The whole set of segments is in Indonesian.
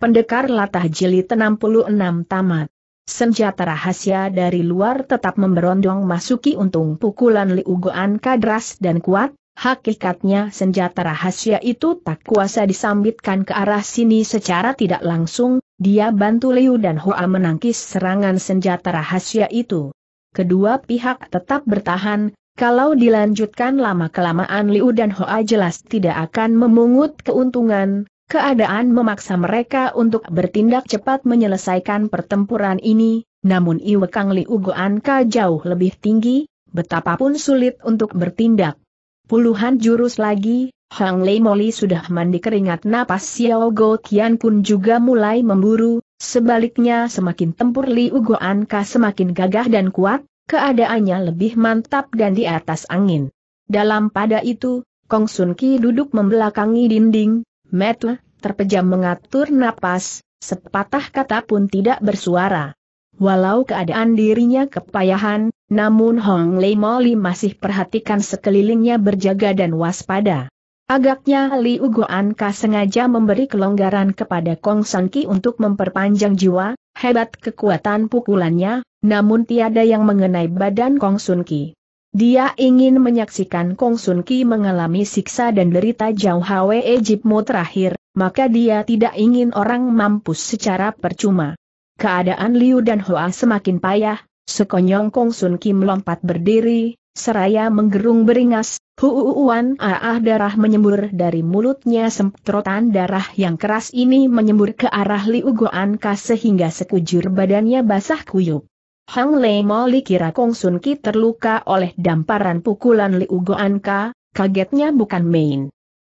Pendekar Latah Jeli 66 Tamat. Senjata rahasia dari luar tetap memberondong masuki untung pukulan Liugoan kadras dan kuat, hakikatnya senjata rahasia itu tak kuasa disambitkan ke arah sini secara tidak langsung, dia bantu Liu dan Hoa menangkis serangan senjata rahasia itu. Kedua pihak tetap bertahan, kalau dilanjutkan lama-kelamaan Liu dan Hoa jelas tidak akan memungut keuntungan, Keadaan memaksa mereka untuk bertindak cepat menyelesaikan pertempuran ini, namun Iwekang Liu Anka jauh lebih tinggi, betapapun sulit untuk bertindak. Puluhan jurus lagi, Hang Lei Moli sudah mandi keringat napas Xiao Go Tian pun juga mulai memburu, sebaliknya semakin tempur Liu kah semakin gagah dan kuat, keadaannya lebih mantap dan di atas angin. Dalam pada itu, Kong Sun Ki duduk membelakangi dinding, Metu, terpejam mengatur napas, sepatah kata pun tidak bersuara. Walau keadaan dirinya kepayahan, namun Hong Lei Moli masih perhatikan sekelilingnya berjaga dan waspada. Agaknya Li Ugoan sengaja memberi kelonggaran kepada Kong San untuk memperpanjang jiwa, hebat kekuatan pukulannya, namun tiada yang mengenai badan Kong Sun dia ingin menyaksikan Kong Sun Ki mengalami siksa dan derita Jauh Hwe Ejipmo terakhir, maka dia tidak ingin orang mampus secara percuma. Keadaan Liu dan Hoa semakin payah, sekonyong Kong Sun Ki melompat berdiri, seraya menggerung beringas, huuuan aah ah, darah menyembur dari mulutnya semprotan darah yang keras ini menyembur ke arah Liu Goan Ka sehingga sekujur badannya basah kuyup. Hang Lei Mo kira Kong Sun Ki terluka oleh damparan pukulan Liu Goan Ka, kagetnya bukan main.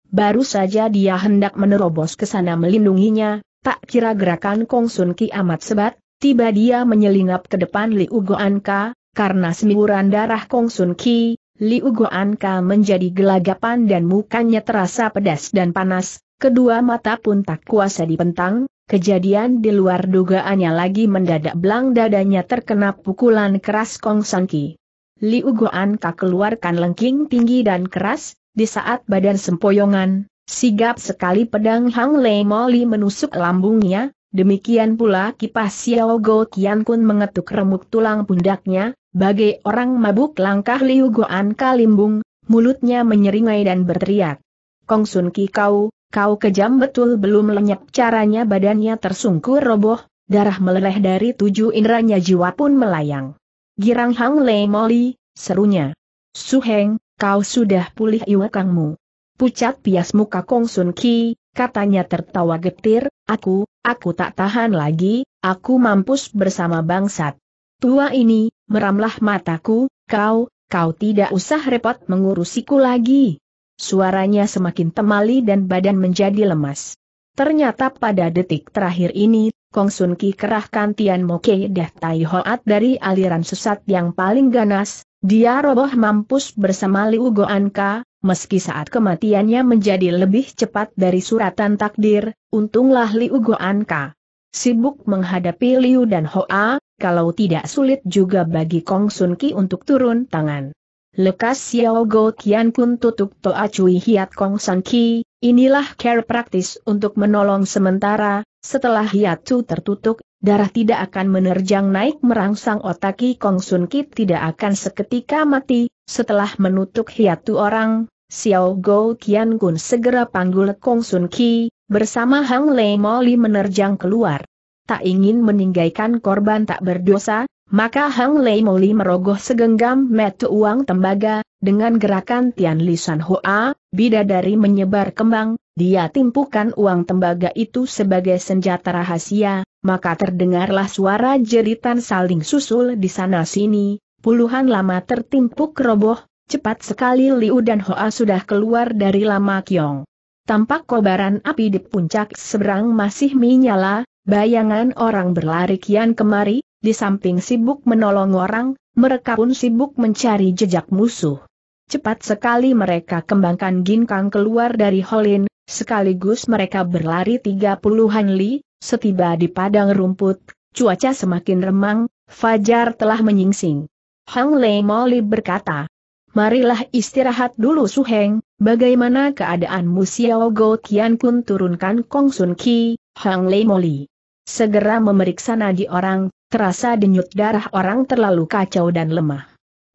Baru saja dia hendak menerobos ke sana melindunginya, tak kira gerakan Kong Sun Ki amat sebat, tiba dia menyelinap ke depan Liu Goan Ka, karena semburan darah Kong Sun Ki, Liu Goan Ka menjadi gelagapan dan mukanya terasa pedas dan panas, kedua mata pun tak kuasa dipentang, Kejadian di luar dugaannya lagi mendadak belang dadanya terkena pukulan keras Kong Sanki. Liu Goan Ka keluarkan lengking tinggi dan keras, di saat badan sempoyongan, sigap sekali pedang Hang Lei Moli menusuk lambungnya, demikian pula kipas Xiao Go Kian Kun mengetuk remuk tulang pundaknya, bagai orang mabuk langkah Liu Goan kalimbung, mulutnya menyeringai dan berteriak. Kong Sun Ki kau, Kau kejam betul belum lenyap caranya badannya tersungkur roboh, darah meleleh dari tujuh inderanya jiwa pun melayang. Girang Hang Le Moli, serunya. Suheng, kau sudah pulih iwakangmu. Pucat pias muka Kong Sun Ki, katanya tertawa getir, aku, aku tak tahan lagi, aku mampus bersama bangsat. Tua ini, meramlah mataku, kau, kau tidak usah repot mengurusiku lagi suaranya semakin temali dan badan menjadi lemas. Ternyata pada detik terakhir ini, Kong Sun Ki kerahkan Tian Mo Kei Deh Tai Hoat dari aliran sesat yang paling ganas, dia roboh mampus bersama Liu Goan Ka, meski saat kematiannya menjadi lebih cepat dari suratan takdir, untunglah Liu Goan Ka. Sibuk menghadapi Liu dan Hoa, kalau tidak sulit juga bagi Kong Sun Ki untuk turun tangan. Lekas Xiao Go Tian pun tutup Toa Cui Hiat Kong San Ki, inilah care praktis untuk menolong sementara, setelah Hiat Tu tertutup, darah tidak akan menerjang naik merangsang otaki Kong Sun Ki tidak akan seketika mati, setelah menutup Hiat Tu orang, Xiao Go Tian Kun segera panggul Kong Sun Ki, bersama Hang Lei Moli menerjang keluar. Tak ingin meninggalkan korban tak berdosa, maka Hang Lei Moli merogoh segenggam metu uang tembaga, dengan gerakan Tian Lisan Hoa, bidadari menyebar kembang, dia timpukan uang tembaga itu sebagai senjata rahasia, maka terdengarlah suara jeritan saling susul di sana-sini, puluhan lama tertimpuk roboh, cepat sekali Liu dan Hoa sudah keluar dari lama Kiong. Tampak kobaran api di puncak seberang masih menyala, bayangan orang berlari kian kemari, di samping sibuk menolong orang, mereka pun sibuk mencari jejak musuh. Cepat sekali mereka kembangkan ginkang keluar dari Holin, sekaligus mereka berlari tiga puluhan li, setiba di padang rumput, cuaca semakin remang, Fajar telah menyingsing. Hang Lei Moli berkata, Marilah istirahat dulu Suheng, bagaimana keadaan Xiao Go Tian Kun turunkan Kong Sun Ki, Hang Lei Moli. Segera memeriksa nadi orang, Terasa denyut darah orang terlalu kacau dan lemah.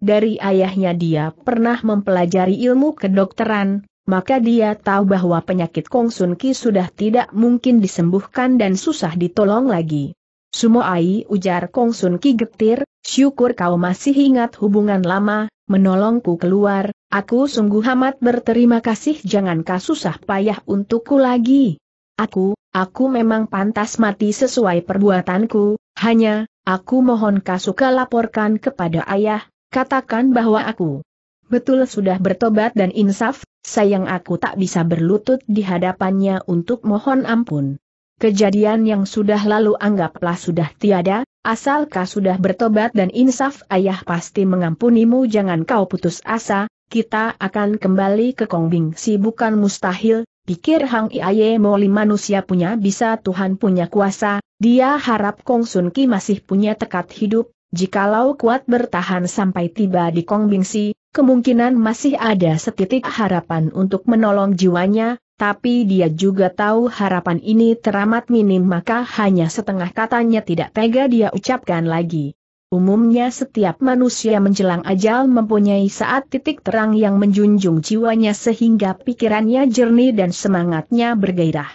Dari ayahnya dia pernah mempelajari ilmu kedokteran, maka dia tahu bahwa penyakit Kong Sun Ki sudah tidak mungkin disembuhkan dan susah ditolong lagi. Sumoai ujar Kong Sun Ki getir, syukur kau masih ingat hubungan lama, menolongku keluar, aku sungguh amat berterima kasih jangan kau susah payah untukku lagi. Aku, aku memang pantas mati sesuai perbuatanku, hanya, aku mohon Kasuka laporkan kepada ayah, katakan bahwa aku betul sudah bertobat dan insaf, sayang aku tak bisa berlutut di hadapannya untuk mohon ampun. Kejadian yang sudah lalu anggaplah sudah tiada, asal sudah bertobat dan insaf ayah pasti mengampunimu jangan kau putus asa, kita akan kembali ke Kongbing si bukan mustahil, Pikir Hang Iaye Moli manusia punya bisa Tuhan punya kuasa, dia harap Kong Sun Ki masih punya tekad hidup, jikalau kuat bertahan sampai tiba di Kong Bingsi, kemungkinan masih ada setitik harapan untuk menolong jiwanya, tapi dia juga tahu harapan ini teramat minim maka hanya setengah katanya tidak tega dia ucapkan lagi. Umumnya setiap manusia menjelang ajal mempunyai saat titik terang yang menjunjung jiwanya sehingga pikirannya jernih dan semangatnya bergairah.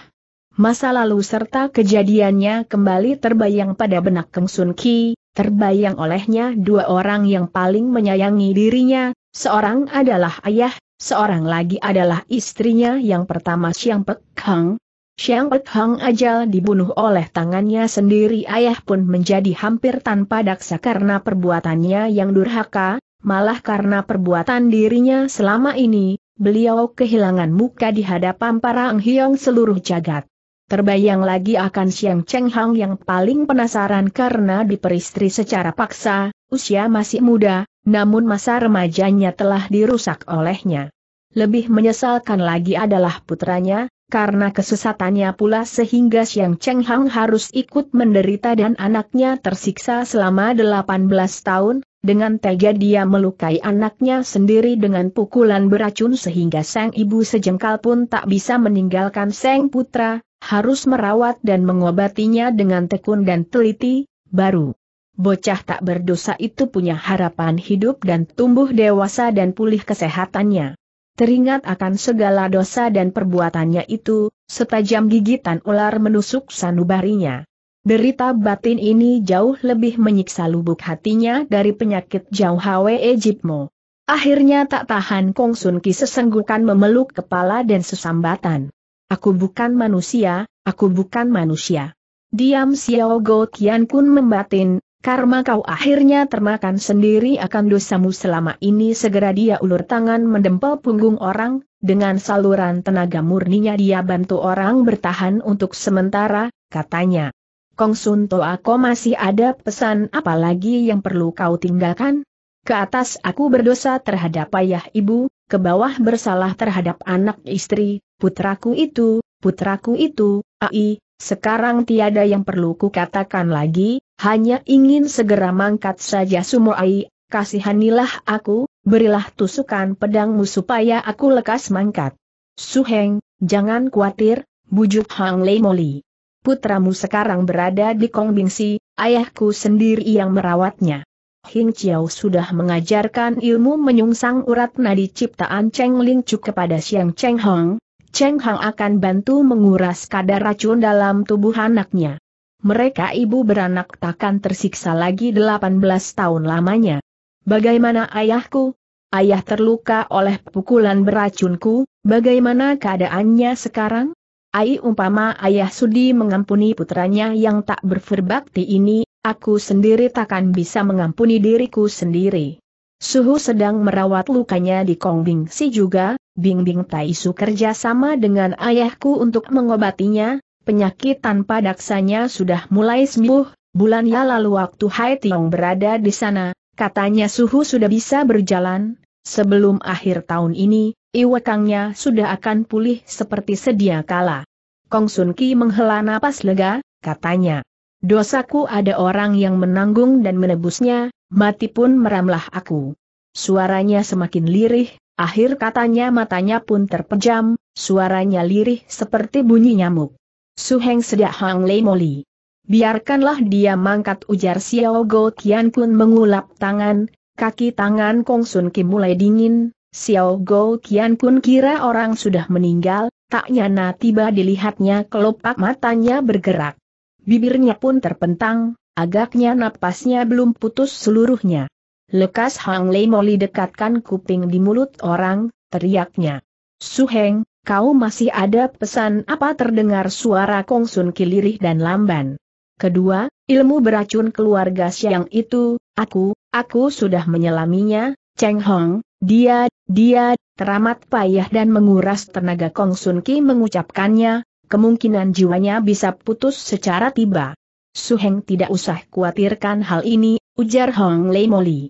Masa lalu serta kejadiannya kembali terbayang pada benak Keng Sun Ki, terbayang olehnya dua orang yang paling menyayangi dirinya, seorang adalah ayah, seorang lagi adalah istrinya yang pertama Siang Pek Hang, Xiang Hang ajal dibunuh oleh tangannya sendiri ayah pun menjadi hampir tanpa daksa karena perbuatannya yang durhaka, malah karena perbuatan dirinya selama ini, beliau kehilangan muka di hadapan para Enghiong seluruh jagat. Terbayang lagi akan Xiang Cheng Hang yang paling penasaran karena diperistri secara paksa, usia masih muda, namun masa remajanya telah dirusak olehnya. Lebih menyesalkan lagi adalah putranya, karena kesesatannya pula sehingga Xiang Cheng Hang harus ikut menderita dan anaknya tersiksa selama 18 tahun, dengan tega dia melukai anaknya sendiri dengan pukulan beracun sehingga sang ibu sejengkal pun tak bisa meninggalkan sang putra, harus merawat dan mengobatinya dengan tekun dan teliti, baru. Bocah tak berdosa itu punya harapan hidup dan tumbuh dewasa dan pulih kesehatannya teringat akan segala dosa dan perbuatannya itu, setajam gigitan ular menusuk sanubarinya. Berita batin ini jauh lebih menyiksa lubuk hatinya dari penyakit jauh hawe Ejipmo. Akhirnya tak tahan Kong Sun Ki sesenggukan memeluk kepala dan sesambatan. Aku bukan manusia, aku bukan manusia. Diam Xiao Go Tian Kun membatin, Karma kau akhirnya termakan sendiri akan dosamu selama ini segera dia ulur tangan mendempel punggung orang, dengan saluran tenaga murninya dia bantu orang bertahan untuk sementara, katanya. Kong Sun Toa kau masih ada pesan Apalagi yang perlu kau tinggalkan? Ke atas aku berdosa terhadap ayah ibu, ke bawah bersalah terhadap anak istri, putraku itu, putraku itu, ai, sekarang tiada yang perlu kukatakan lagi, hanya ingin segera mangkat saja Sumoai, kasihanilah aku, berilah tusukan pedangmu supaya aku lekas mangkat. Suheng, jangan khawatir, bujuk Hang Lei Moli. Putramu sekarang berada di Kong Si, ayahku sendiri yang merawatnya. Hing Chiao sudah mengajarkan ilmu menyungsang urat nadi ciptaan Cheng Ling Chu kepada Siang Cheng Hong, Cheng Hong akan bantu menguras kadar racun dalam tubuh anaknya mereka ibu beranak takkan tersiksa lagi 18 tahun lamanya. Bagaimana ayahku? Ayah terluka oleh pukulan beracunku, bagaimana keadaannya sekarang? Ai umpama ayah sudi mengampuni putranya yang tak berferbakti ini, aku sendiri takkan bisa mengampuni diriku sendiri. Suhu sedang merawat lukanya di Kong Bing Si juga, Bing Bing Tai su kerjasama dengan ayahku untuk mengobatinya, penyakit tanpa daksanya sudah mulai sembuh, Bulan ya lalu waktu Hai Tiong berada di sana, katanya suhu sudah bisa berjalan, sebelum akhir tahun ini, iwakangnya sudah akan pulih seperti sedia kala. Kong Sun Ki menghela napas lega, katanya. Dosaku ada orang yang menanggung dan menebusnya, mati pun meramlah aku. Suaranya semakin lirih, akhir katanya matanya pun terpejam, suaranya lirih seperti bunyi nyamuk. Suheng sedak Hang Lei Moli. Biarkanlah dia mangkat ujar Xiao Go Tian Kun mengulap tangan, kaki tangan Kong Sun Kim mulai dingin, Xiao Go Tian Kun kira orang sudah meninggal, tak nyana tiba dilihatnya kelopak matanya bergerak. Bibirnya pun terpentang, agaknya napasnya belum putus seluruhnya. Lekas Hang Lei Moli dekatkan kuping di mulut orang, teriaknya. Suheng, kau masih ada pesan apa terdengar suara Kong Kongsun lirih dan Lamban. Kedua, ilmu beracun keluarga siang itu, aku, aku sudah menyelaminya, Cheng Hong, dia, dia, teramat payah dan menguras tenaga Sun Ki mengucapkannya, kemungkinan jiwanya bisa putus secara tiba. Su Heng tidak usah khawatirkan hal ini, ujar Hong Lei Moli.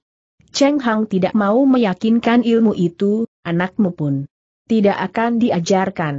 Cheng Hong tidak mau meyakinkan ilmu itu, anakmu pun tidak akan diajarkan.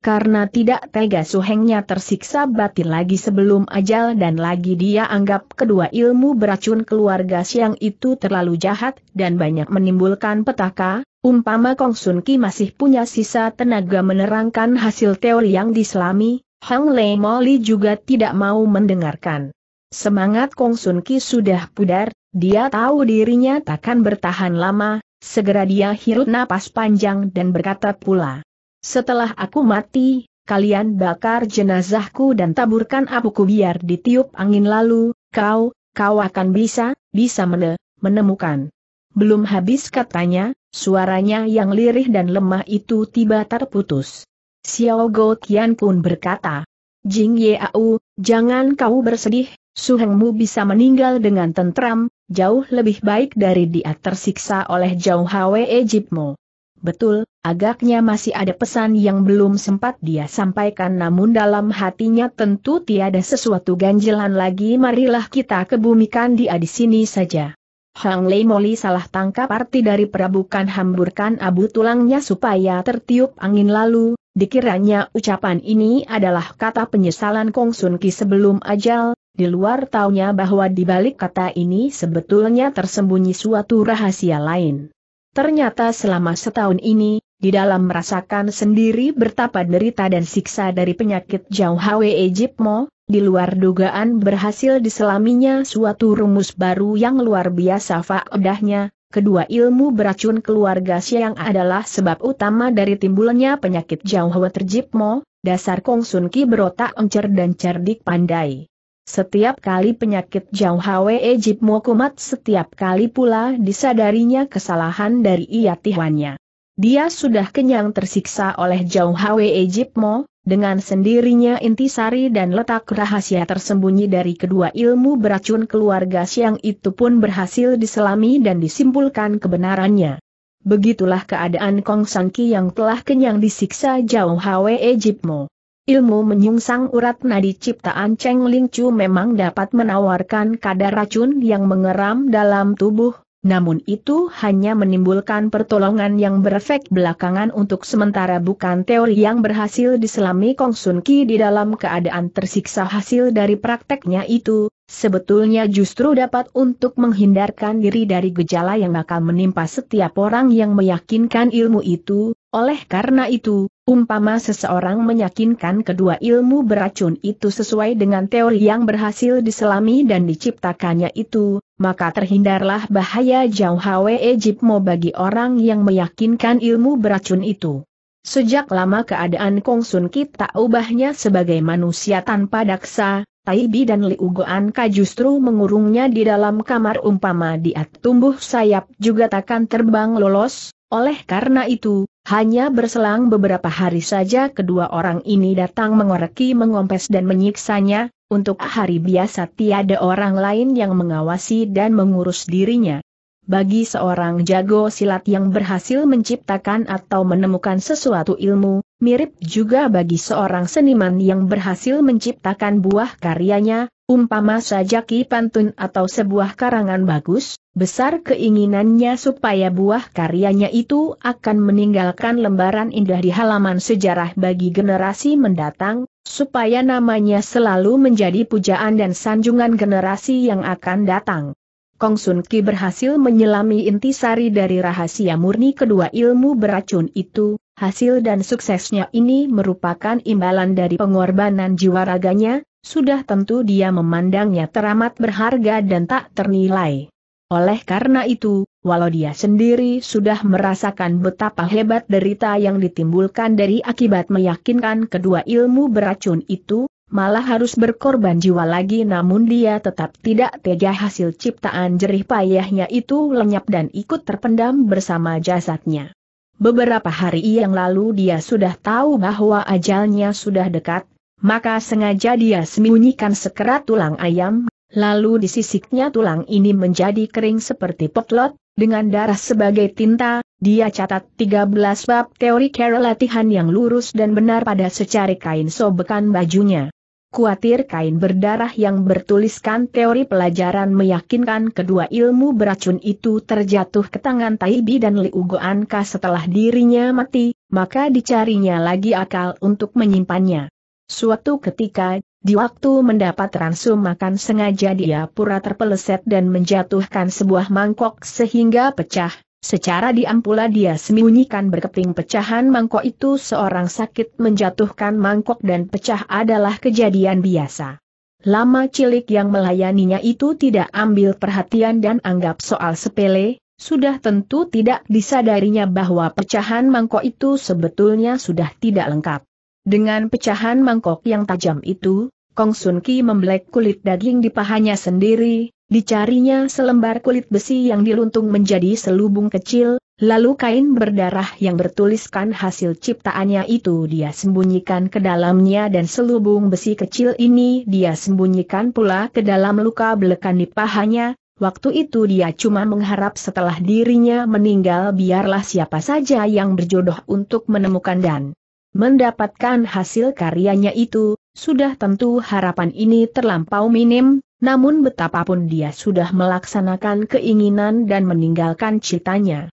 Karena tidak tega suhengnya tersiksa batin lagi sebelum ajal dan lagi dia anggap kedua ilmu beracun keluarga siang itu terlalu jahat dan banyak menimbulkan petaka, umpama Kong Sun Ki masih punya sisa tenaga menerangkan hasil teori yang diselami, Hang Lei Moli juga tidak mau mendengarkan. Semangat Kong Sun Ki sudah pudar, dia tahu dirinya takkan bertahan lama, Segera dia hirup napas panjang dan berkata pula. Setelah aku mati, kalian bakar jenazahku dan taburkan apuku biar ditiup angin lalu, kau, kau akan bisa, bisa mene, menemukan. Belum habis katanya, suaranya yang lirih dan lemah itu tiba terputus. Xiao Go Tian pun berkata, Jing Yeau, jangan kau bersedih, suhengmu bisa meninggal dengan tentram, jauh lebih baik dari dia tersiksa oleh jauh Hwe Ejipmo. Betul, agaknya masih ada pesan yang belum sempat dia sampaikan namun dalam hatinya tentu tiada sesuatu ganjelan lagi marilah kita kebumikan dia di sini saja. Hang Lei Moli salah tangkap arti dari perabukan hamburkan abu tulangnya supaya tertiup angin lalu, dikiranya ucapan ini adalah kata penyesalan Kong Sun Ki sebelum ajal, di luar taunya bahwa di balik kata ini sebetulnya tersembunyi suatu rahasia lain. Ternyata selama setahun ini, di dalam merasakan sendiri bertapa derita dan siksa dari penyakit jauh Hwe Ejipmo, di luar dugaan berhasil diselaminya suatu rumus baru yang luar biasa faedahnya, kedua ilmu beracun keluarga Siang adalah sebab utama dari timbulnya penyakit jauh Hwe terjipmo, dasar Kong Sun Ki berotak encer dan cerdik pandai. Setiap kali penyakit Jauh Hwe Ejip kumat setiap kali pula disadarinya kesalahan dari ia tihwannya. Dia sudah kenyang tersiksa oleh Jauh Hwe Mo, dengan sendirinya intisari dan letak rahasia tersembunyi dari kedua ilmu beracun keluarga siang itu pun berhasil diselami dan disimpulkan kebenarannya. Begitulah keadaan Kong Sanki yang telah kenyang disiksa jauh Hwe Mo. Ilmu menyungsang urat nadi ciptaan Cheng Ling Chu memang dapat menawarkan kadar racun yang mengeram dalam tubuh, namun itu hanya menimbulkan pertolongan yang berefek belakangan untuk sementara bukan teori yang berhasil diselami Kong Sun Ki di dalam keadaan tersiksa hasil dari prakteknya itu, sebetulnya justru dapat untuk menghindarkan diri dari gejala yang bakal menimpa setiap orang yang meyakinkan ilmu itu, oleh karena itu, Umpama seseorang meyakinkan kedua ilmu beracun itu sesuai dengan teori yang berhasil diselami dan diciptakannya itu, maka terhindarlah bahaya jauh hawe Ejipmo bagi orang yang meyakinkan ilmu beracun itu. Sejak lama keadaan Kongsun tak ubahnya sebagai manusia tanpa daksa, Taibi dan Liu Goanka justru mengurungnya di dalam kamar umpama diat tumbuh sayap juga takkan terbang lolos, oleh karena itu, hanya berselang beberapa hari saja kedua orang ini datang mengoreki mengompes dan menyiksanya, untuk hari biasa tiada orang lain yang mengawasi dan mengurus dirinya. Bagi seorang jago silat yang berhasil menciptakan atau menemukan sesuatu ilmu, mirip juga bagi seorang seniman yang berhasil menciptakan buah karyanya, umpama saja ki pantun atau sebuah karangan bagus, Besar keinginannya supaya buah karyanya itu akan meninggalkan lembaran indah di halaman sejarah bagi generasi mendatang, supaya namanya selalu menjadi pujaan dan sanjungan generasi yang akan datang. Kong Sun Ki berhasil menyelami intisari dari rahasia murni kedua ilmu beracun itu, hasil dan suksesnya ini merupakan imbalan dari pengorbanan jiwa raganya, sudah tentu dia memandangnya teramat berharga dan tak ternilai. Oleh karena itu, walau dia sendiri sudah merasakan betapa hebat derita yang ditimbulkan dari akibat meyakinkan kedua ilmu beracun itu, malah harus berkorban jiwa lagi namun dia tetap tidak tega hasil ciptaan jerih payahnya itu lenyap dan ikut terpendam bersama jasadnya. Beberapa hari yang lalu dia sudah tahu bahwa ajalnya sudah dekat, maka sengaja dia sembunyikan sekerat tulang ayam Lalu disisiknya tulang ini menjadi kering seperti potlot, dengan darah sebagai tinta, dia catat 13 bab teori kera latihan yang lurus dan benar pada secari kain sobekan bajunya. Kuatir kain berdarah yang bertuliskan teori pelajaran meyakinkan kedua ilmu beracun itu terjatuh ke tangan Taibi dan Liu Goanka setelah dirinya mati, maka dicarinya lagi akal untuk menyimpannya. Suatu ketika, di waktu mendapat ransum makan sengaja dia pura terpeleset dan menjatuhkan sebuah mangkok sehingga pecah. Secara diam pula dia sembunyikan berkeping pecahan mangkok itu seorang sakit menjatuhkan mangkok dan pecah adalah kejadian biasa. Lama cilik yang melayaninya itu tidak ambil perhatian dan anggap soal sepele, sudah tentu tidak disadarinya bahwa pecahan mangkok itu sebetulnya sudah tidak lengkap. Dengan pecahan mangkok yang tajam itu, Kong Sun Ki membelek kulit daging di pahanya sendiri, dicarinya selembar kulit besi yang diluntung menjadi selubung kecil, lalu kain berdarah yang bertuliskan hasil ciptaannya itu dia sembunyikan ke dalamnya dan selubung besi kecil ini dia sembunyikan pula ke dalam luka belekan di pahanya, Waktu itu dia cuma mengharap setelah dirinya meninggal biarlah siapa saja yang berjodoh untuk menemukan dan mendapatkan hasil karyanya itu, sudah tentu harapan ini terlampau minim, namun betapapun dia sudah melaksanakan keinginan dan meninggalkan citanya.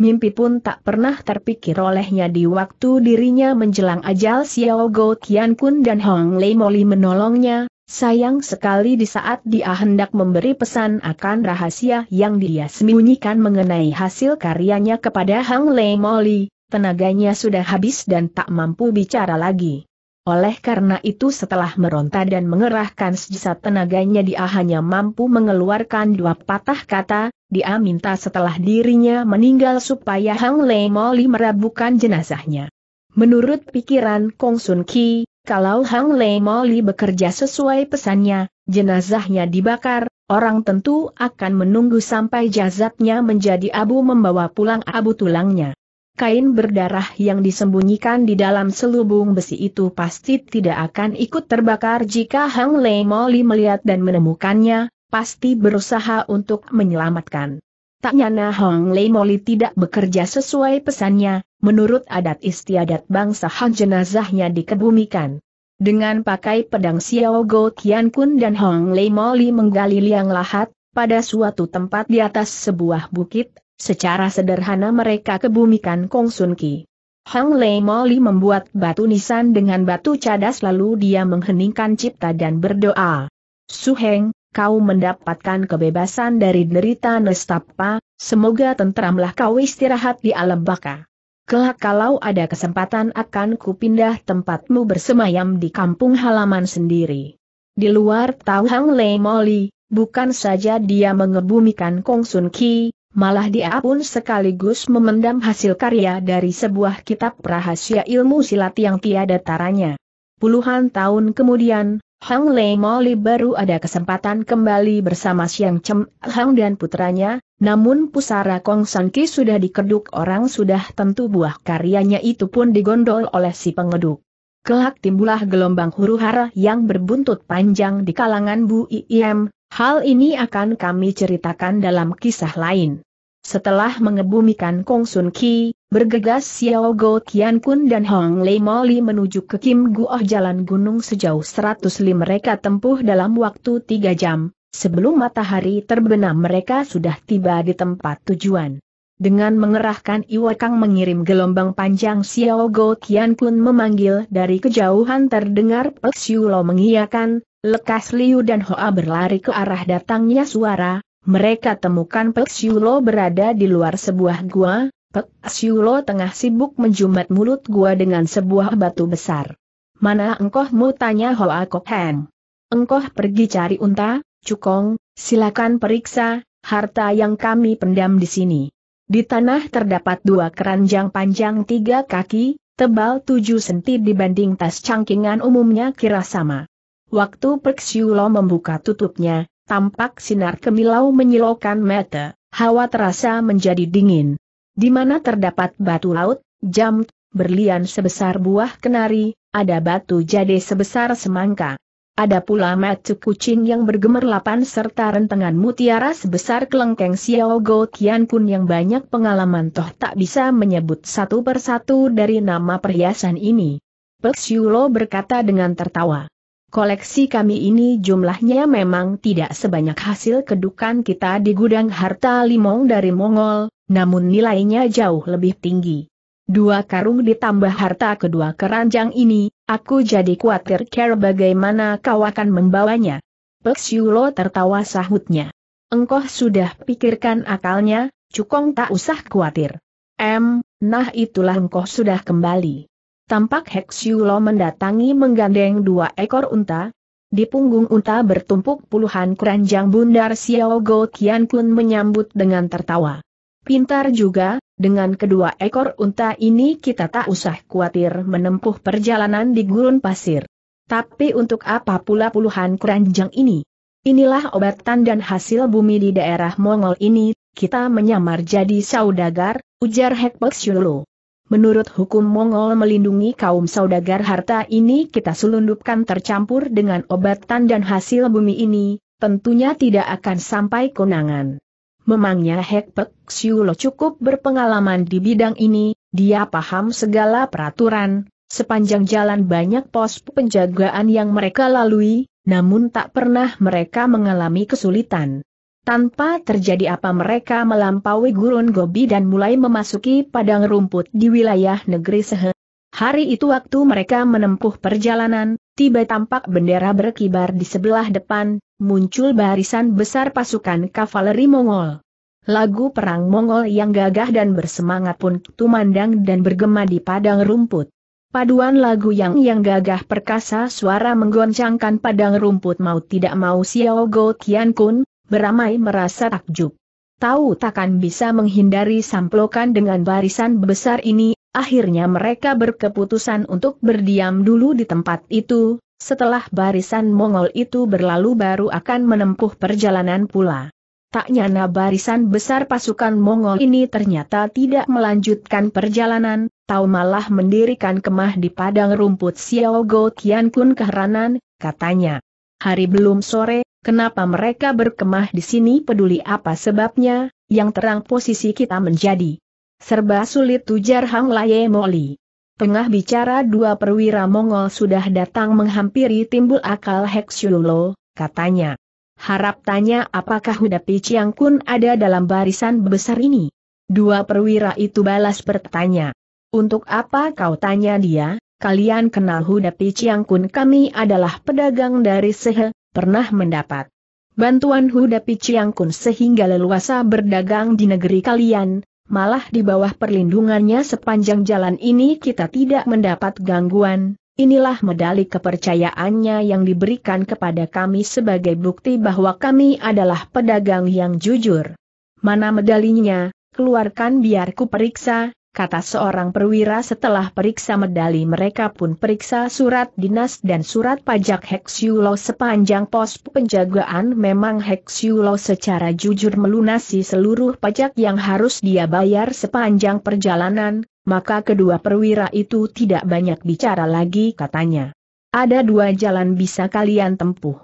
Mimpi pun tak pernah terpikir olehnya di waktu dirinya menjelang ajal Xiao Go Tian Kun dan Hong Lei Moli menolongnya, sayang sekali di saat dia hendak memberi pesan akan rahasia yang dia sembunyikan mengenai hasil karyanya kepada Hong Lei Moli, tenaganya sudah habis dan tak mampu bicara lagi. Oleh karena itu setelah meronta dan mengerahkan sisa tenaganya dia hanya mampu mengeluarkan dua patah kata, dia minta setelah dirinya meninggal supaya Hang Lei Moli merabukan jenazahnya. Menurut pikiran Kong Sun Ki, kalau Hang Lei Moli bekerja sesuai pesannya, jenazahnya dibakar, orang tentu akan menunggu sampai jazatnya menjadi abu membawa pulang abu tulangnya kain berdarah yang disembunyikan di dalam selubung besi itu pasti tidak akan ikut terbakar jika Hang Lei Moli melihat dan menemukannya, pasti berusaha untuk menyelamatkan. Tak nyana Hang Lei Moli tidak bekerja sesuai pesannya, menurut adat istiadat bangsa Han jenazahnya dikebumikan. Dengan pakai pedang Xiao Go Tian Kun dan Hong Lei Moli menggali liang lahat, pada suatu tempat di atas sebuah bukit, Secara sederhana mereka kebumikan Kong Sun Ki. Hang Lei Moli membuat batu nisan dengan batu cadas lalu dia mengheningkan cipta dan berdoa. Su Heng, kau mendapatkan kebebasan dari derita nestapa, semoga tentramlah kau istirahat di alam baka. Kelak kalau ada kesempatan akan kupindah tempatmu bersemayam di kampung halaman sendiri. Di luar tahu Hang Lei Moli, bukan saja dia mengebumikan Kong Sun Ki, Malah dia pun sekaligus memendam hasil karya dari sebuah kitab rahasia ilmu silat yang tiada taranya. Puluhan tahun kemudian, Hang Lei Moli baru ada kesempatan kembali bersama Siang Chem Hang dan putranya, namun pusara Kong San Ki sudah dikeduk orang sudah tentu buah karyanya itu pun digondol oleh si pengeduk. Kelak timbullah gelombang huru-hara yang berbuntut panjang di kalangan Bu Iem, Hal ini akan kami ceritakan dalam kisah lain. Setelah mengebumikan Kong Sun Ki, bergegas Xiao Go Kian Kun dan Hong Lei Moli menuju ke Kim Guo Jalan Gunung sejauh 100 li mereka tempuh dalam waktu 3 jam, sebelum matahari terbenam mereka sudah tiba di tempat tujuan. Dengan mengerahkan Iwakang mengirim gelombang panjang Xiao Go Kian Kun memanggil dari kejauhan terdengar Pek Lo mengiyakan, Lekas Liu dan Hoa berlari ke arah datangnya suara, mereka temukan Pek Siulo berada di luar sebuah gua, Pek Siulo tengah sibuk menjumat mulut gua dengan sebuah batu besar. Mana engkau engkohmu tanya Hoa Kok Heng. Engkau pergi cari unta, Cukong, silakan periksa, harta yang kami pendam di sini. Di tanah terdapat dua keranjang panjang tiga kaki, tebal tujuh senti dibanding tas cangkingan umumnya kira sama. Waktu Perksiulo membuka tutupnya, tampak sinar kemilau menyilaukan mata, hawa terasa menjadi dingin. Di mana terdapat batu laut, jam, berlian sebesar buah kenari, ada batu jade sebesar semangka. Ada pula mata kucing yang bergemerlapan serta rentengan mutiara sebesar kelengkeng Xiao Go Tian Kun yang banyak pengalaman toh tak bisa menyebut satu persatu dari nama perhiasan ini. Perksyulo berkata dengan tertawa. Koleksi kami ini jumlahnya memang tidak sebanyak hasil kedukan kita di gudang harta limong dari Mongol, namun nilainya jauh lebih tinggi. Dua karung ditambah harta kedua keranjang ini, aku jadi khawatir care bagaimana kau akan membawanya. Peksiulo tertawa sahutnya. Engkau sudah pikirkan akalnya, Cukong tak usah khawatir. M, nah itulah engkau sudah kembali. Tampak Hexiulo mendatangi menggandeng dua ekor unta. Di punggung unta bertumpuk puluhan keranjang bundar Xiao Go Tian Kun menyambut dengan tertawa. Pintar juga, dengan kedua ekor unta ini kita tak usah khawatir menempuh perjalanan di gurun pasir. Tapi untuk apa pula puluhan keranjang ini? Inilah obatan dan hasil bumi di daerah Mongol ini, kita menyamar jadi saudagar, ujar Hek Pexiulu. Menurut hukum Mongol melindungi kaum saudagar harta ini kita selundupkan tercampur dengan obatan dan hasil bumi ini, tentunya tidak akan sampai konangan. Memangnya Hek Pek Siulo cukup berpengalaman di bidang ini, dia paham segala peraturan, sepanjang jalan banyak pos penjagaan yang mereka lalui, namun tak pernah mereka mengalami kesulitan. Tanpa terjadi apa mereka melampaui gurun Gobi dan mulai memasuki padang rumput di wilayah negeri Sehe. Hari itu waktu mereka menempuh perjalanan, tiba tampak bendera berkibar di sebelah depan, muncul barisan besar pasukan kavaleri Mongol. Lagu perang Mongol yang gagah dan bersemangat pun tumandang dan bergema di padang rumput. Paduan lagu yang yang gagah perkasa suara menggoncangkan padang rumput mau tidak mau Xiao Go Tian Kun, beramai merasa takjub. Tahu takkan bisa menghindari samplokan dengan barisan besar ini, akhirnya mereka berkeputusan untuk berdiam dulu di tempat itu, setelah barisan Mongol itu berlalu baru akan menempuh perjalanan pula. Tak nyana barisan besar pasukan Mongol ini ternyata tidak melanjutkan perjalanan, tahu malah mendirikan kemah di padang rumput Xiao Go Tian Kun keheranan, katanya. Hari belum sore, Kenapa mereka berkemah di sini peduli apa sebabnya, yang terang posisi kita menjadi. Serba sulit tujar Hang Laye Moli. Tengah bicara dua perwira Mongol sudah datang menghampiri timbul akal Hexiulo, katanya. Harap tanya apakah Huda Chiang Kun ada dalam barisan besar ini? Dua perwira itu balas bertanya. Untuk apa kau tanya dia, kalian kenal Huda Chiang Kun kami adalah pedagang dari Sehe, pernah mendapat bantuan Huda Piciang kun sehingga leluasa berdagang di negeri kalian, malah di bawah perlindungannya sepanjang jalan ini kita tidak mendapat gangguan. Inilah medali kepercayaannya yang diberikan kepada kami sebagai bukti bahwa kami adalah pedagang yang jujur. Mana medalinya, keluarkan biar ku periksa, kata seorang perwira setelah periksa medali mereka pun periksa surat dinas dan surat pajak Hexulo sepanjang pos penjagaan memang Hexulo secara jujur melunasi seluruh pajak yang harus dia bayar sepanjang perjalanan, maka kedua perwira itu tidak banyak bicara lagi katanya. Ada dua jalan bisa kalian tempuh.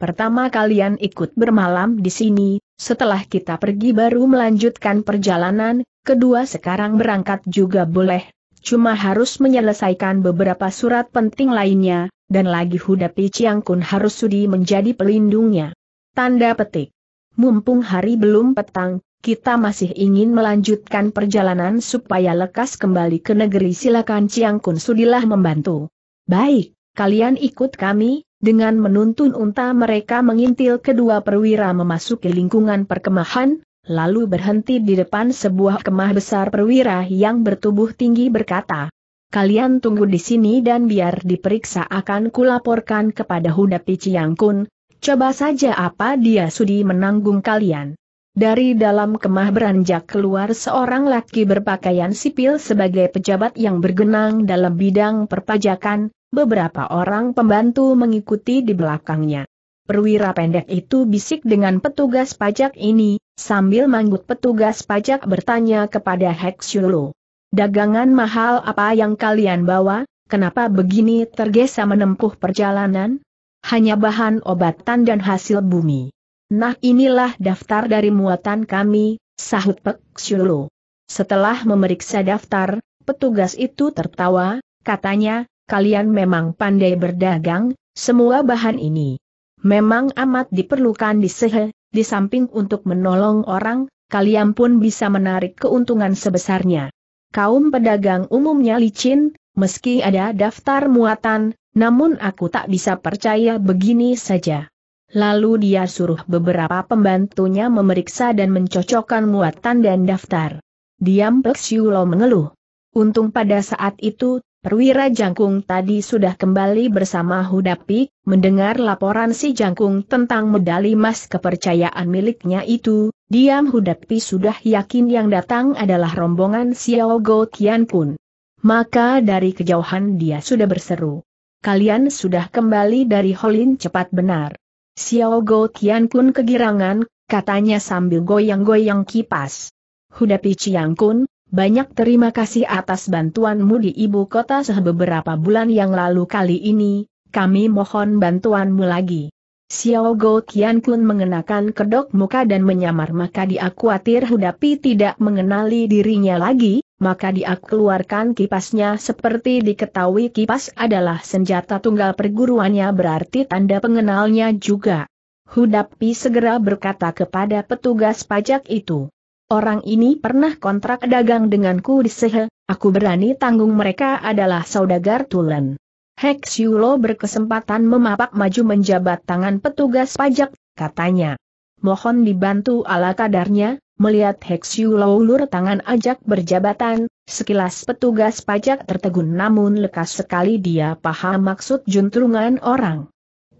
Pertama kalian ikut bermalam di sini, setelah kita pergi baru melanjutkan perjalanan, kedua sekarang berangkat juga boleh, cuma harus menyelesaikan beberapa surat penting lainnya, dan lagi Huda Piciang Kun harus sudi menjadi pelindungnya. Tanda petik. Mumpung hari belum petang, kita masih ingin melanjutkan perjalanan supaya lekas kembali ke negeri silakan Ciang Kun sudilah membantu. Baik, kalian ikut kami, dengan menuntun unta mereka mengintil kedua perwira memasuki lingkungan perkemahan, lalu berhenti di depan sebuah kemah besar perwira yang bertubuh tinggi berkata, Kalian tunggu di sini dan biar diperiksa akan kulaporkan kepada Hudapi Kun. coba saja apa dia sudi menanggung kalian. Dari dalam kemah beranjak keluar seorang laki berpakaian sipil sebagai pejabat yang bergenang dalam bidang perpajakan, beberapa orang pembantu mengikuti di belakangnya. Perwira pendek itu bisik dengan petugas pajak ini, sambil manggut petugas pajak bertanya kepada Hexulo. Dagangan mahal apa yang kalian bawa, kenapa begini tergesa menempuh perjalanan? Hanya bahan obatan dan hasil bumi. Nah inilah daftar dari muatan kami, sahut Shulu. Setelah memeriksa daftar, petugas itu tertawa, katanya, kalian memang pandai berdagang, semua bahan ini memang amat diperlukan di sehe, di samping untuk menolong orang, kalian pun bisa menarik keuntungan sebesarnya. Kaum pedagang umumnya licin, meski ada daftar muatan, namun aku tak bisa percaya begini saja. Lalu dia suruh beberapa pembantunya memeriksa dan mencocokkan muatan dan daftar. Diam Peksiulo mengeluh. Untung pada saat itu Perwira Jangkung tadi sudah kembali bersama Hudapi, mendengar laporan si Jangkung tentang medali emas kepercayaan miliknya itu, diam Hudapi sudah yakin yang datang adalah rombongan Xiao Go Tian Pun. Maka dari kejauhan dia sudah berseru. Kalian sudah kembali dari Holin cepat benar. Xiao Go Tian pun kegirangan, katanya sambil goyang-goyang kipas. Hudapi Chiang Kun, banyak terima kasih atas bantuanmu di ibu kota sebeberapa bulan yang lalu kali ini, kami mohon bantuanmu lagi. Xiao Go Qian Kun mengenakan kedok muka dan menyamar maka dia khawatir Hudapi tidak mengenali dirinya lagi, maka dia keluarkan kipasnya seperti diketahui kipas adalah senjata tunggal perguruannya berarti tanda pengenalnya juga. Hudapi segera berkata kepada petugas pajak itu. Orang ini pernah kontrak dagang denganku di Sehe, aku berani tanggung mereka adalah saudagar Tulen. Hek Siulo berkesempatan memapak maju menjabat tangan petugas pajak, katanya. Mohon dibantu ala kadarnya, melihat Hek Siulo ulur tangan ajak berjabatan, sekilas petugas pajak tertegun namun lekas sekali dia paham maksud juntrungan orang.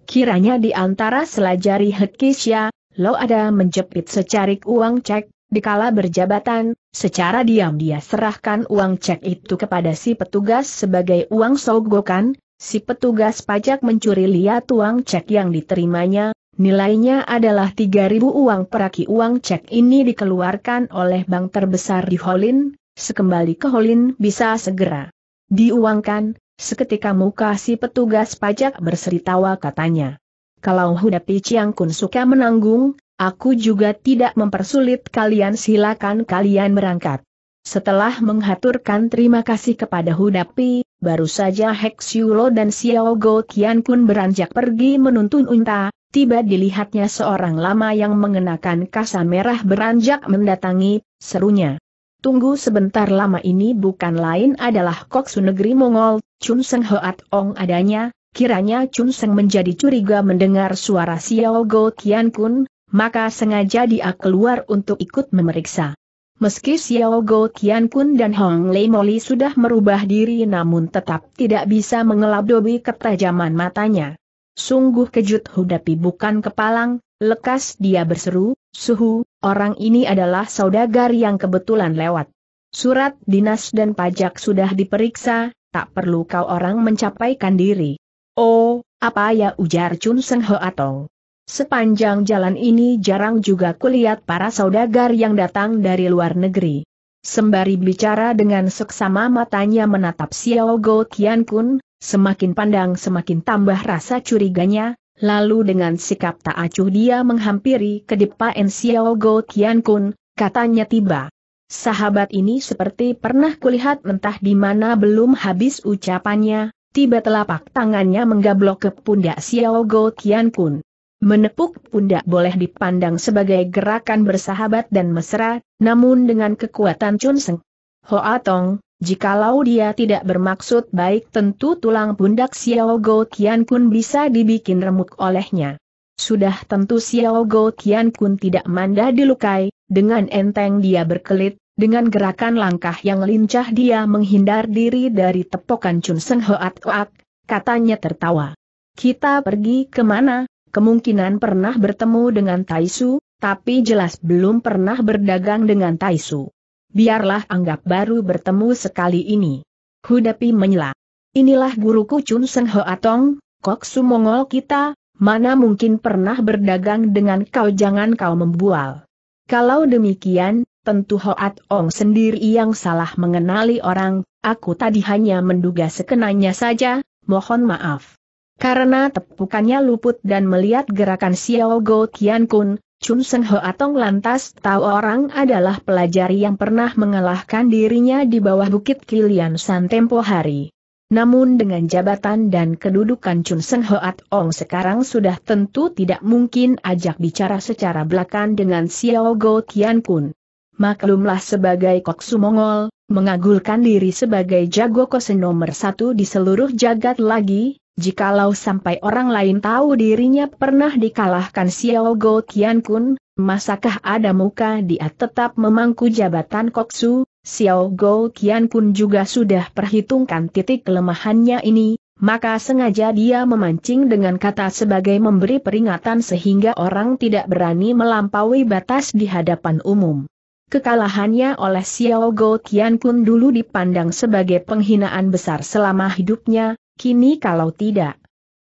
Kiranya di antara selajari Hekisya, Lo ada menjepit secarik uang cek, Dikala berjabatan, secara diam dia serahkan uang cek itu kepada si petugas sebagai uang sogokan, si petugas pajak mencuri lihat uang cek yang diterimanya, nilainya adalah 3.000 uang peraki uang cek ini dikeluarkan oleh bank terbesar di Holin, sekembali ke Holin bisa segera diuangkan, seketika muka si petugas pajak berseritawa katanya. Kalau Hudapi Chiang Kun suka menanggung, Aku juga tidak mempersulit kalian silakan kalian berangkat. Setelah menghaturkan terima kasih kepada Hudapi, baru saja Hexiulo dan Xiao Go Tian Kun beranjak pergi menuntun unta, tiba dilihatnya seorang lama yang mengenakan kasa merah beranjak mendatangi, serunya. Tunggu sebentar lama ini bukan lain adalah koksu negeri Mongol, Chun Seng Hoat Ong adanya, Kiranya Chun Seng menjadi curiga mendengar suara Xiao Go Tian Kun, maka sengaja dia keluar untuk ikut memeriksa. Meski Xiao Go Tian Kun dan Hong Lei Moli sudah merubah diri namun tetap tidak bisa mengelabui ketajaman matanya. Sungguh kejut Hudapi bukan kepalang, lekas dia berseru, Suhu, orang ini adalah saudagar yang kebetulan lewat. Surat dinas dan pajak sudah diperiksa, tak perlu kau orang mencapaikan diri. Oh, apa ya ujar Chun Seng Ho Atong. Sepanjang jalan ini jarang juga kulihat para saudagar yang datang dari luar negeri. Sembari bicara dengan seksama matanya menatap Xiao Go Qian Kun, semakin pandang semakin tambah rasa curiganya, lalu dengan sikap tak acuh dia menghampiri kedepan Xiao Go Qian Kun, katanya tiba. Sahabat ini seperti pernah kulihat entah di mana belum habis ucapannya, tiba telapak tangannya menggablok ke pundak Xiao Go Qian Kun. Menepuk pundak boleh dipandang sebagai gerakan bersahabat dan mesra, namun dengan kekuatan Chun Seng. Hoa Tong, jikalau dia tidak bermaksud baik tentu tulang pundak Xiao Go Tian Kun bisa dibikin remuk olehnya. Sudah tentu Xiao Go Tian Kun tidak manda dilukai, dengan enteng dia berkelit, dengan gerakan langkah yang lincah dia menghindar diri dari tepokan Seng Hoa Toak, katanya tertawa. Kita pergi kemana? kemungkinan pernah bertemu dengan Taisu, tapi jelas belum pernah berdagang dengan Taisu. Biarlah anggap baru bertemu sekali ini. Hudapi menyela. Inilah guruku Chun Seng Hoatong, kok sumongol kita, mana mungkin pernah berdagang dengan kau jangan kau membual. Kalau demikian, tentu Hoat Ong sendiri yang salah mengenali orang, aku tadi hanya menduga sekenanya saja, mohon maaf. Karena tepukannya luput dan melihat gerakan Xiao Go Tian Kun, Chun Seng Ho Atong lantas tahu orang adalah pelajar yang pernah mengalahkan dirinya di bawah bukit Kilian San tempo hari. Namun dengan jabatan dan kedudukan Chun Seng Ho Atong sekarang sudah tentu tidak mungkin ajak bicara secara belakang dengan Xiao Go Tian Kun. Maklumlah sebagai Kok Sumongol, mengagulkan diri sebagai jago kose nomor satu di seluruh jagat lagi, Jikalau sampai orang lain tahu dirinya pernah dikalahkan Xiao Go Tian Kun, masakah ada muka dia tetap memangku jabatan Koksu? Xiao Go Tian Kun juga sudah perhitungkan titik kelemahannya ini, maka sengaja dia memancing dengan kata sebagai memberi peringatan sehingga orang tidak berani melampaui batas di hadapan umum. Kekalahannya oleh Xiao Go Tian Kun dulu dipandang sebagai penghinaan besar selama hidupnya, Kini kalau tidak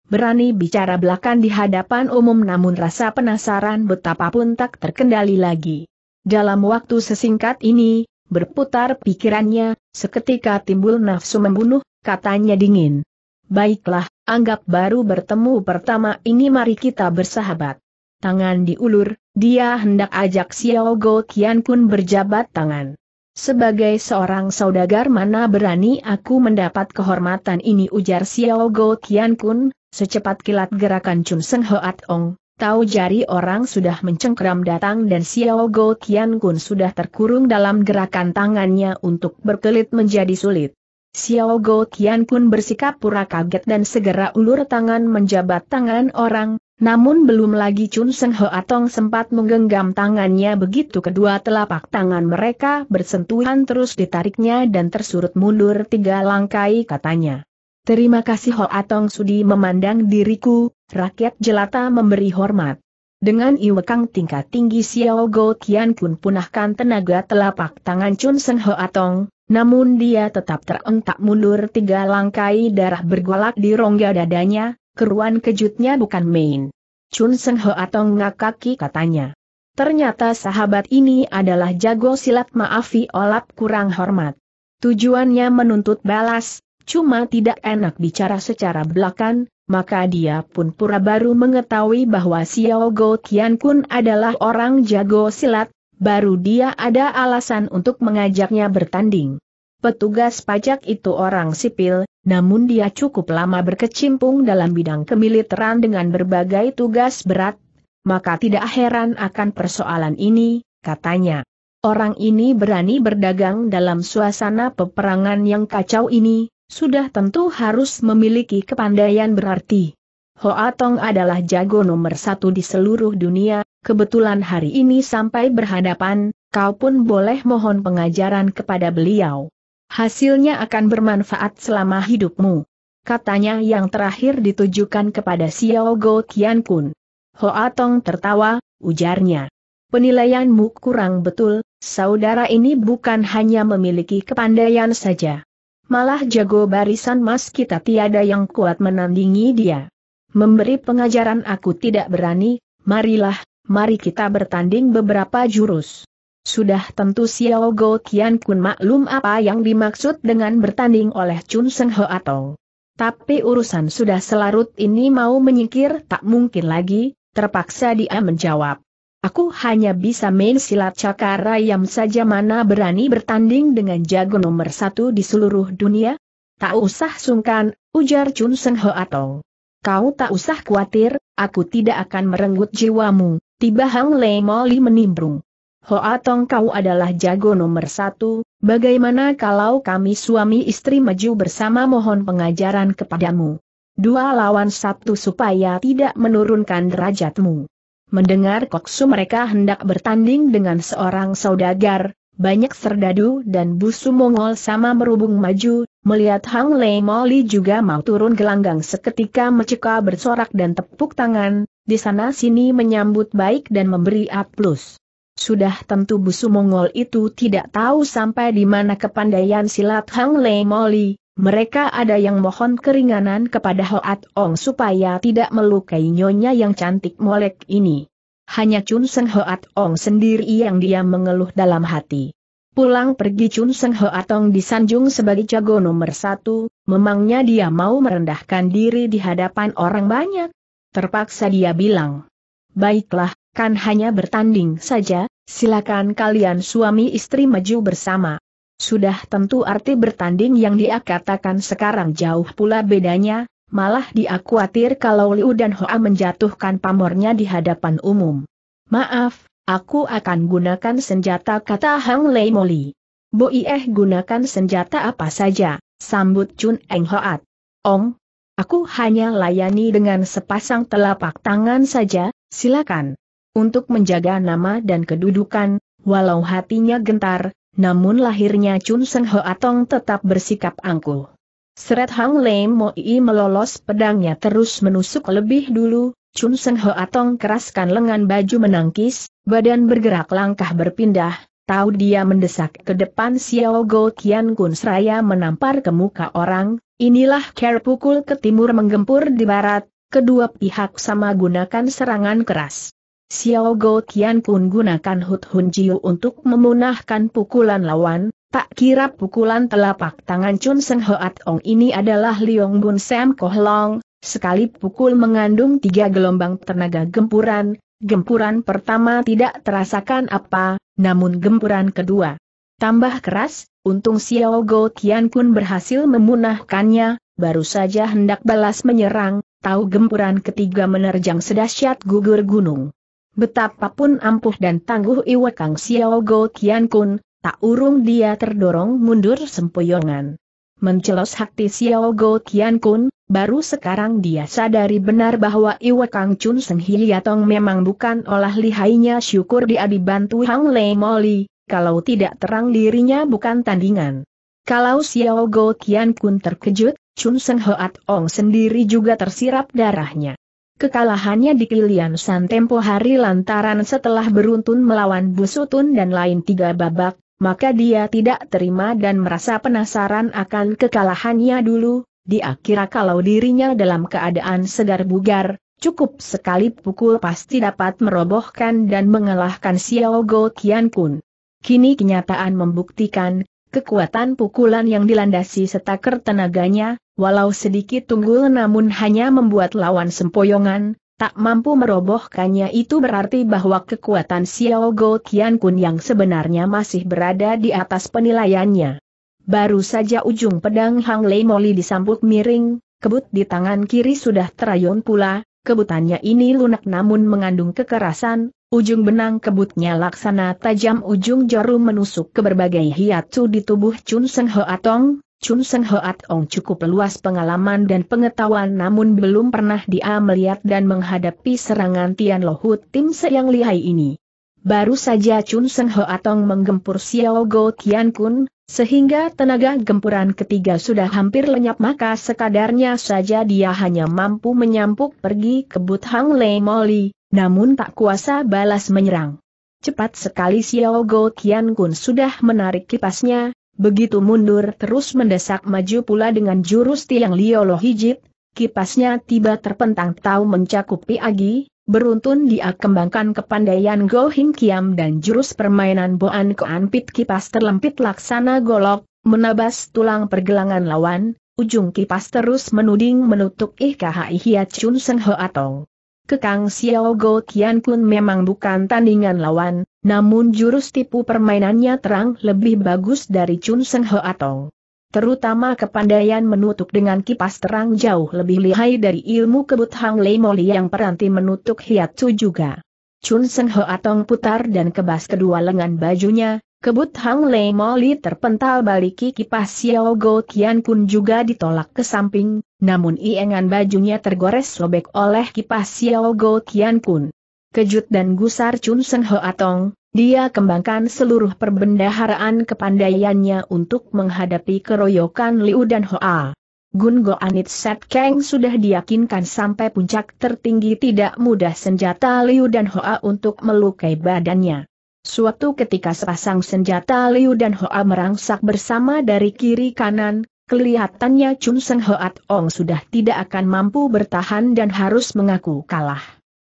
berani bicara belakang di hadapan umum namun rasa penasaran betapapun tak terkendali lagi. Dalam waktu sesingkat ini, berputar pikirannya, seketika timbul nafsu membunuh, katanya dingin. Baiklah, anggap baru bertemu pertama ini mari kita bersahabat. Tangan diulur, dia hendak ajak Xiao Go Kian pun berjabat tangan. Sebagai seorang saudagar mana berani aku mendapat kehormatan ini ujar Xiao Go Tian Kun, secepat kilat gerakan Chun Seng Hoat Ong. Tahu jari orang sudah mencengkram datang dan Xiao Go Tian Kun sudah terkurung dalam gerakan tangannya untuk berkelit menjadi sulit. Xiao Go Tian Kun bersikap pura kaget dan segera ulur tangan menjabat tangan orang, namun belum lagi Chun Seng Ho Atong sempat menggenggam tangannya begitu kedua telapak tangan mereka bersentuhan terus ditariknya dan tersurut mundur tiga langkai katanya. Terima kasih Ho Atong sudi memandang diriku, rakyat jelata memberi hormat. Dengan iwekang tingkat tinggi Xiao Go Kian Kun punahkan tenaga telapak tangan Chun Seng Ho Atong, namun dia tetap terentak mundur tiga langkai darah bergolak di rongga dadanya, Keruan kejutnya bukan main. Chun Seng Ho atau ngakaki katanya. Ternyata sahabat ini adalah jago silat maafi olap kurang hormat. Tujuannya menuntut balas, cuma tidak enak bicara secara belakang, maka dia pun pura baru mengetahui bahwa Xiao Go Tian Kun adalah orang jago silat, baru dia ada alasan untuk mengajaknya bertanding. Petugas pajak itu orang sipil, namun dia cukup lama berkecimpung dalam bidang kemiliteran dengan berbagai tugas berat, maka tidak heran akan persoalan ini, katanya. Orang ini berani berdagang dalam suasana peperangan yang kacau ini, sudah tentu harus memiliki kepandaian berarti. Hoa Tong adalah jago nomor satu di seluruh dunia, kebetulan hari ini sampai berhadapan, kau pun boleh mohon pengajaran kepada beliau hasilnya akan bermanfaat selama hidupmu. Katanya yang terakhir ditujukan kepada Xiao Go Tian Kun. Hoa Tong tertawa, ujarnya. Penilaianmu kurang betul, saudara ini bukan hanya memiliki kepandaian saja. Malah jago barisan mas kita tiada yang kuat menandingi dia. Memberi pengajaran aku tidak berani, marilah, mari kita bertanding beberapa jurus. Sudah tentu Xiao Go Tian Kun maklum apa yang dimaksud dengan bertanding oleh Chun Seng Ho atau. Tapi urusan sudah selarut ini mau menyingkir tak mungkin lagi, terpaksa dia menjawab. Aku hanya bisa main silat cakara yang saja mana berani bertanding dengan jago nomor satu di seluruh dunia? Tak usah sungkan, ujar Chun Seng Ho atau. Kau tak usah khawatir, aku tidak akan merenggut jiwamu, tiba Hang Lei Moli menimbrung. Hoa Tong kau adalah jago nomor satu, bagaimana kalau kami suami istri maju bersama mohon pengajaran kepadamu. Dua lawan satu supaya tidak menurunkan derajatmu. Mendengar koksu mereka hendak bertanding dengan seorang saudagar, banyak serdadu dan busu Mongol sama merubung maju, melihat Hang Lei Moli juga mau turun gelanggang seketika meceka bersorak dan tepuk tangan, di sana sini menyambut baik dan memberi aplus. Sudah tentu busu Mongol itu tidak tahu sampai di mana kepandaian silat Hang Lei Moli, mereka ada yang mohon keringanan kepada Hoat Ong supaya tidak melukai nyonya yang cantik molek ini. Hanya Chun Seng Hoat Ong sendiri yang dia mengeluh dalam hati. Pulang pergi Chun Seng Hoat Ong disanjung sebagai jago nomor satu, memangnya dia mau merendahkan diri di hadapan orang banyak. Terpaksa dia bilang, Baiklah, kan hanya bertanding saja, silakan kalian suami istri maju bersama. Sudah tentu arti bertanding yang dia katakan sekarang jauh pula bedanya, malah dia khawatir kalau Liu dan Hoa menjatuhkan pamornya di hadapan umum. Maaf, aku akan gunakan senjata kata Hang Lei Moli. Ieh gunakan senjata apa saja, sambut Chun Eng Hoat. Ong, aku hanya layani dengan sepasang telapak tangan saja, silakan untuk menjaga nama dan kedudukan, walau hatinya gentar, namun lahirnya Chun Seng Ho Atong tetap bersikap angkuh. Seret Hang Lei Yi melolos pedangnya terus menusuk lebih dulu, Chun Seng Ho Atong keraskan lengan baju menangkis, badan bergerak langkah berpindah, tahu dia mendesak ke depan Xiao Go Kian Kun seraya menampar ke muka orang, inilah care pukul ke timur menggempur di barat, kedua pihak sama gunakan serangan keras. Xiao Go Qian pun gunakan Hut Hun Jiu untuk memunahkan pukulan lawan, tak kira pukulan telapak tangan Chun Seng Hoat Ong ini adalah Liong Bun Sam Koh Long, sekali pukul mengandung tiga gelombang tenaga gempuran, gempuran pertama tidak terasakan apa, namun gempuran kedua tambah keras, untung Xiao Go Tian pun berhasil memunahkannya, baru saja hendak balas menyerang, tahu gempuran ketiga menerjang sedahsyat gugur gunung. Betapapun ampuh dan tangguh Iwa Kang Xiao Go Kian Kun, tak urung dia terdorong mundur sempoyongan. Mencelos hati Xiao Go Kian Kun, baru sekarang dia sadari benar bahwa Iwa Kang Chun Seng Hiliatong memang bukan olah lihainya syukur dia dibantu Hang Lei Moli, kalau tidak terang dirinya bukan tandingan. Kalau Xiao Go Kian Kun terkejut, Chun Seng Hoat Ong sendiri juga tersirap darahnya. Kekalahannya di Kilian San tempo hari lantaran setelah beruntun melawan Busutun dan lain tiga babak, maka dia tidak terima dan merasa penasaran akan kekalahannya dulu, Di kira kalau dirinya dalam keadaan segar bugar, cukup sekali pukul pasti dapat merobohkan dan mengalahkan Xiao Go Kian Kun. Kini kenyataan membuktikan, Kekuatan pukulan yang dilandasi setaker tenaganya, walau sedikit tunggul namun hanya membuat lawan sempoyongan, tak mampu merobohkannya itu berarti bahwa kekuatan Xiao Go Qian Kun yang sebenarnya masih berada di atas penilaiannya. Baru saja ujung pedang Hang Lei Moli disambut miring, kebut di tangan kiri sudah terayun pula, kebutannya ini lunak namun mengandung kekerasan, Ujung benang kebutnya laksana tajam ujung jarum menusuk ke berbagai hiatu di tubuh Chun Seng Atong. Chun Seng Atong cukup luas pengalaman dan pengetahuan namun belum pernah dia melihat dan menghadapi serangan Tian Lohut tim yang lihai ini. Baru saja Chun Seng Atong menggempur Xiao Go Tian Kun, sehingga tenaga gempuran ketiga sudah hampir lenyap maka sekadarnya saja dia hanya mampu menyampuk pergi ke But Hang Lei Moli namun tak kuasa balas menyerang. Cepat sekali Xiao Go Tian Kun sudah menarik kipasnya, begitu mundur terus mendesak maju pula dengan jurus tiang liolo hijit, kipasnya tiba terpentang tahu mencakupi agi, beruntun dia kembangkan kepandaian Go Hing Kiam dan jurus permainan Boan Koan Pit kipas terlempit laksana golok, menabas tulang pergelangan lawan, ujung kipas terus menuding menutup Ih Hiat Chun Seng Ho Atong. Kekang Xiao Go Tian pun memang bukan tandingan lawan, namun jurus tipu permainannya terang lebih bagus dari Chun Seng Ho Atong. Terutama kepandaian menutup dengan kipas terang jauh lebih lihai dari ilmu kebut Hang Lei Moli yang peranti menutup Su juga. Chun Seng Ho Atong putar dan kebas kedua lengan bajunya, Kebut Hang Lei Moli terpental baliki kipas Xiao Go Tian pun juga ditolak ke samping, namun iengan bajunya tergores sobek oleh kipas Xiao Go Tian Kun. Kejut dan gusar Chun Seng Ho Atong, dia kembangkan seluruh perbendaharaan kepandaiannya untuk menghadapi keroyokan Liu dan Hoa. Gun Go Anit Set Kang sudah diyakinkan sampai puncak tertinggi tidak mudah senjata Liu dan Hoa untuk melukai badannya. Suatu ketika sepasang senjata Liu dan Hoa merangsak bersama dari kiri kanan, Kelihatannya Chun Seng Hoat Ong sudah tidak akan mampu bertahan dan harus mengaku kalah.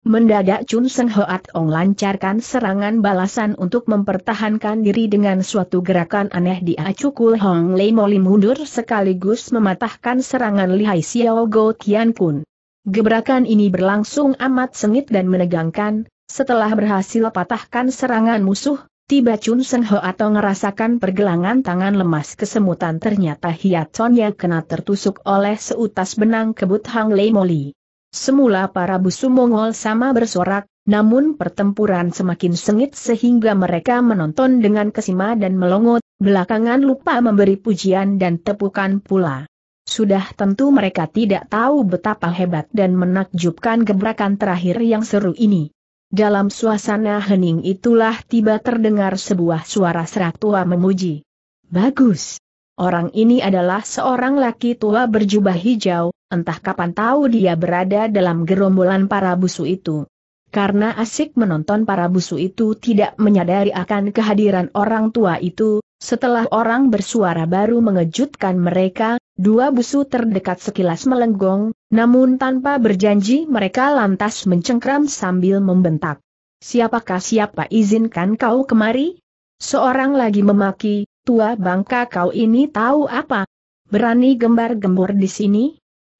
Mendadak Chun Seng Hoat Ong lancarkan serangan balasan untuk mempertahankan diri dengan suatu gerakan aneh di Acukul Hong Lei Moli mundur sekaligus mematahkan serangan lihai Xiao Go Tian Kun. Gebrakan ini berlangsung amat sengit dan menegangkan, setelah berhasil patahkan serangan musuh, Tiba Chun Seng Ho atau ngerasakan pergelangan tangan lemas kesemutan ternyata yang kena tertusuk oleh seutas benang kebut Hang Lei Moli. Semula para busu Mongol sama bersorak, namun pertempuran semakin sengit sehingga mereka menonton dengan kesima dan melongot, belakangan lupa memberi pujian dan tepukan pula. Sudah tentu mereka tidak tahu betapa hebat dan menakjubkan gebrakan terakhir yang seru ini. Dalam suasana hening itulah tiba terdengar sebuah suara serak tua memuji. Bagus. Orang ini adalah seorang laki tua berjubah hijau, entah kapan tahu dia berada dalam gerombolan para busu itu. Karena asik menonton para busu itu tidak menyadari akan kehadiran orang tua itu, setelah orang bersuara baru mengejutkan mereka, dua busu terdekat sekilas melenggong, namun tanpa berjanji mereka lantas mencengkram sambil membentak. Siapakah siapa izinkan kau kemari? Seorang lagi memaki, tua bangka kau ini tahu apa? Berani gembar-gembor di sini?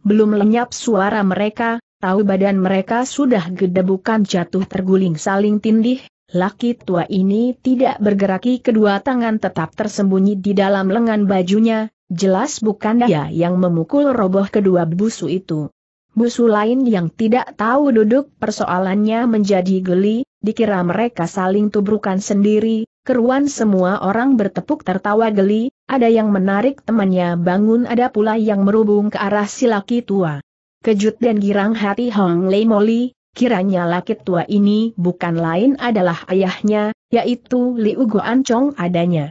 Belum lenyap suara mereka, tahu badan mereka sudah gede bukan jatuh terguling saling tindih, Laki tua ini tidak bergerak, kedua tangan tetap tersembunyi di dalam lengan bajunya, jelas bukan dia yang memukul roboh kedua busu itu. Busu lain yang tidak tahu duduk persoalannya menjadi geli, dikira mereka saling tubrukan sendiri, keruan semua orang bertepuk tertawa geli, ada yang menarik temannya bangun ada pula yang merubung ke arah si laki tua. Kejut dan girang hati Hong Lei Moli, Kiranya laki tua ini bukan lain adalah ayahnya, yaitu Liu Goan Chong adanya.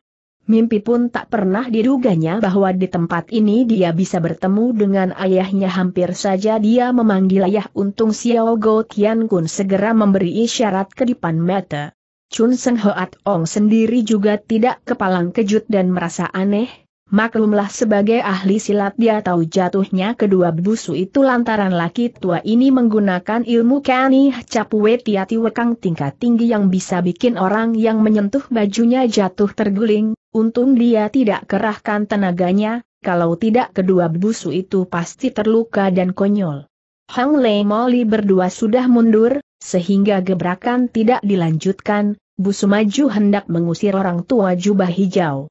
Mimpi pun tak pernah diduganya bahwa di tempat ini dia bisa bertemu dengan ayahnya hampir saja dia memanggil ayah untung Xiao Go Tian Kun segera memberi isyarat ke depan mata. Chun Seng Hoat Ong sendiri juga tidak kepalang kejut dan merasa aneh, Maklumlah sebagai ahli silat dia tahu jatuhnya kedua busu itu lantaran laki tua ini menggunakan ilmu kani capue tiati wekang tingkat tinggi yang bisa bikin orang yang menyentuh bajunya jatuh terguling, untung dia tidak kerahkan tenaganya, kalau tidak kedua busu itu pasti terluka dan konyol. Hang Lei Moli berdua sudah mundur, sehingga gebrakan tidak dilanjutkan, busu maju hendak mengusir orang tua jubah hijau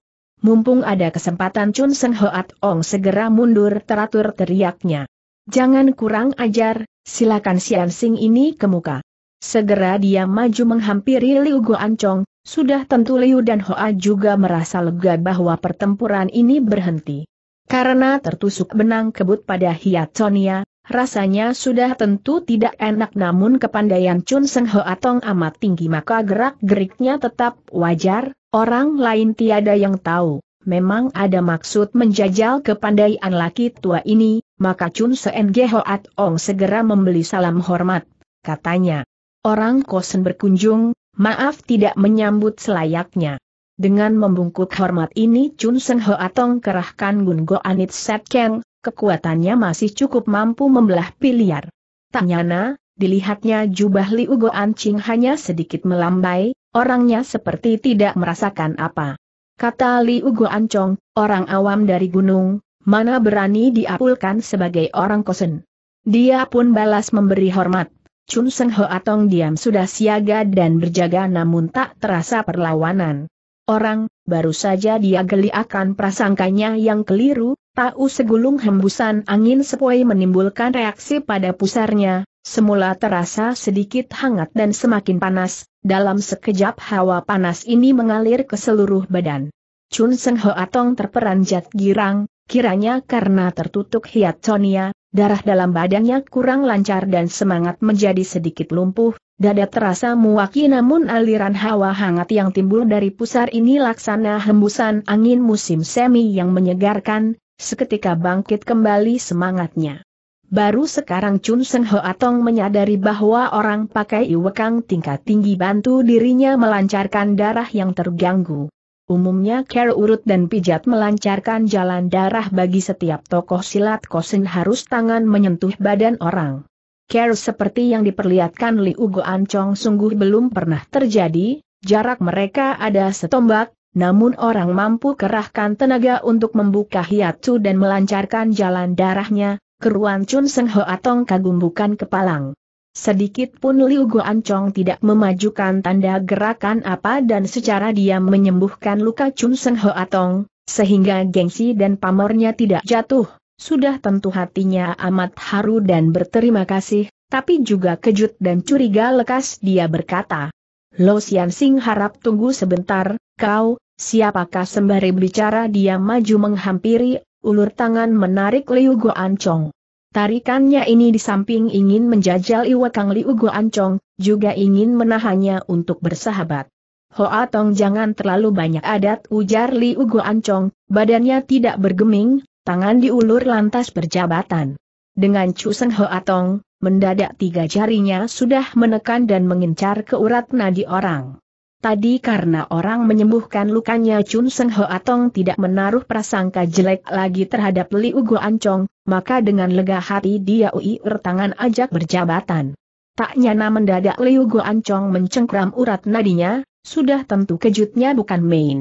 mumpung ada kesempatan Chun Seng Hoat Ong segera mundur teratur teriaknya. Jangan kurang ajar, silakan Sian Sing ini ke muka. Segera dia maju menghampiri Liu Chong, sudah tentu Liu dan Hoa juga merasa lega bahwa pertempuran ini berhenti. Karena tertusuk benang kebut pada Hiatonia, rasanya sudah tentu tidak enak namun kepandaian Chun Seng Hoa Tong amat tinggi maka gerak-geriknya tetap wajar, Orang lain tiada yang tahu, memang ada maksud menjajal kepandaian laki tua ini, maka Chun Sen Gehoat Ong segera membeli salam hormat, katanya. Orang kosen berkunjung, maaf tidak menyambut selayaknya. Dengan membungkuk hormat ini Chun Sen Atong kerahkan Gun Go Anit Set Keng, kekuatannya masih cukup mampu membelah piliar. Tak nyana, dilihatnya jubah Liu Go Ancing hanya sedikit melambai, orangnya seperti tidak merasakan apa. Kata Li Ugo Ancong, orang awam dari gunung, mana berani diapulkan sebagai orang kosen. Dia pun balas memberi hormat. Chun Seng Ho Atong diam sudah siaga dan berjaga namun tak terasa perlawanan. Orang, baru saja dia geli akan prasangkanya yang keliru, tahu segulung hembusan angin sepoi menimbulkan reaksi pada pusarnya, Semula terasa sedikit hangat dan semakin panas, dalam sekejap hawa panas ini mengalir ke seluruh badan. Chun Seng Ho Atong terperanjat girang, kiranya karena tertutup Sonia, darah dalam badannya kurang lancar dan semangat menjadi sedikit lumpuh, dada terasa muaki namun aliran hawa hangat yang timbul dari pusar ini laksana hembusan angin musim semi yang menyegarkan, seketika bangkit kembali semangatnya. Baru sekarang Chun Seng Ho Atong menyadari bahwa orang pakai iwekang tingkat tinggi bantu dirinya melancarkan darah yang terganggu. Umumnya care urut dan pijat melancarkan jalan darah bagi setiap tokoh silat kosin harus tangan menyentuh badan orang. Care seperti yang diperlihatkan Li Ugo Ancong sungguh belum pernah terjadi, jarak mereka ada setombak, namun orang mampu kerahkan tenaga untuk membuka hiatu dan melancarkan jalan darahnya, keruan Chun Seng Ho Atong kagum bukan kepalang. Sedikit pun Liu Guan Chong tidak memajukan tanda gerakan apa dan secara dia menyembuhkan luka Chun Seng Ho Atong, sehingga gengsi dan pamornya tidak jatuh. Sudah tentu hatinya amat haru dan berterima kasih, tapi juga kejut dan curiga lekas dia berkata. Lo Sian Sing harap tunggu sebentar, kau, siapakah sembari bicara dia maju menghampiri ulur tangan menarik Liu Goan Chong. Tarikannya ini di samping ingin menjajal Iwakang Liu Goan Chong, juga ingin menahannya untuk bersahabat. Hoa Tong jangan terlalu banyak adat ujar Liu Goan Chong, badannya tidak bergeming, tangan diulur lantas berjabatan. Dengan Seng Hoa Tong, mendadak tiga jarinya sudah menekan dan mengincar ke urat nadi orang. Tadi karena orang menyembuhkan lukanya Chun Seng Ho Atong tidak menaruh prasangka jelek lagi terhadap Liu Ugo Ancong, maka dengan lega hati dia Ui tangan ajak berjabatan. Tak nyana mendadak Liu Ugo Ancong mencengkram urat nadinya, sudah tentu kejutnya bukan main.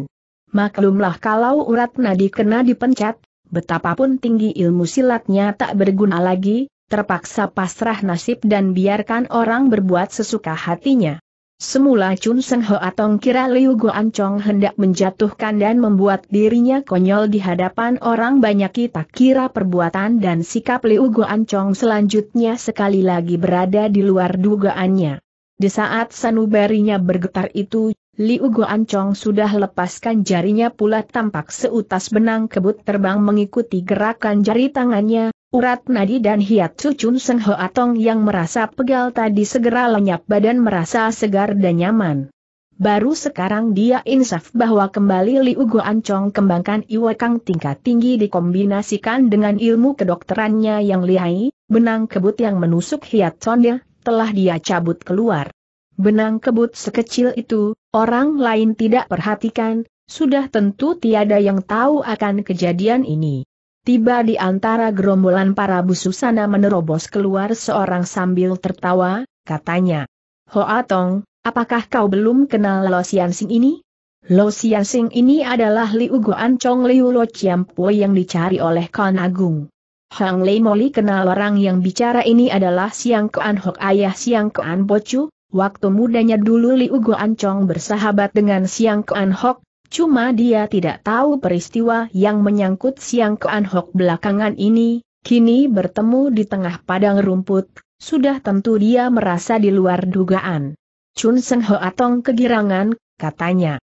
Maklumlah kalau urat nadi kena dipencet, betapapun tinggi ilmu silatnya tak berguna lagi, terpaksa pasrah nasib dan biarkan orang berbuat sesuka hatinya. Semula Chun Seng Ho Atong kira Liu Guan Chong hendak menjatuhkan dan membuat dirinya konyol di hadapan orang banyak kita kira perbuatan dan sikap Liu Guan Chong selanjutnya sekali lagi berada di luar dugaannya. Di saat sanubarinya bergetar itu, Liu Guan Chong sudah lepaskan jarinya pula tampak seutas benang kebut terbang mengikuti gerakan jari tangannya, Urat nadi dan hiat cucun Seng ho atong yang merasa pegal tadi segera lenyap badan merasa segar dan nyaman. Baru sekarang dia insaf bahwa kembali Liu Ancong kembangkan iwakang tingkat tinggi dikombinasikan dengan ilmu kedokterannya yang lihai, benang kebut yang menusuk hiat sonnya, telah dia cabut keluar. Benang kebut sekecil itu, orang lain tidak perhatikan, sudah tentu tiada yang tahu akan kejadian ini. Tiba di antara gerombolan para bususana menerobos keluar seorang sambil tertawa, katanya. Hoa Tong, apakah kau belum kenal Lo Sian Sing ini? Lo Sian Sing ini adalah Liu Guan Chong Liu Lo Chiam Pui yang dicari oleh Kon Agung. Hang Lei Moli kenal orang yang bicara ini adalah Siang Kuan Hok ayah Siang Kuan Bocu, waktu mudanya dulu Liu Guan Chong bersahabat dengan Siang Kuan Hok, Cuma dia tidak tahu peristiwa yang menyangkut Siang ke Anhok belakangan ini, kini bertemu di tengah padang rumput, sudah tentu dia merasa di luar dugaan. Chun Seng Ho Atong kegirangan, katanya.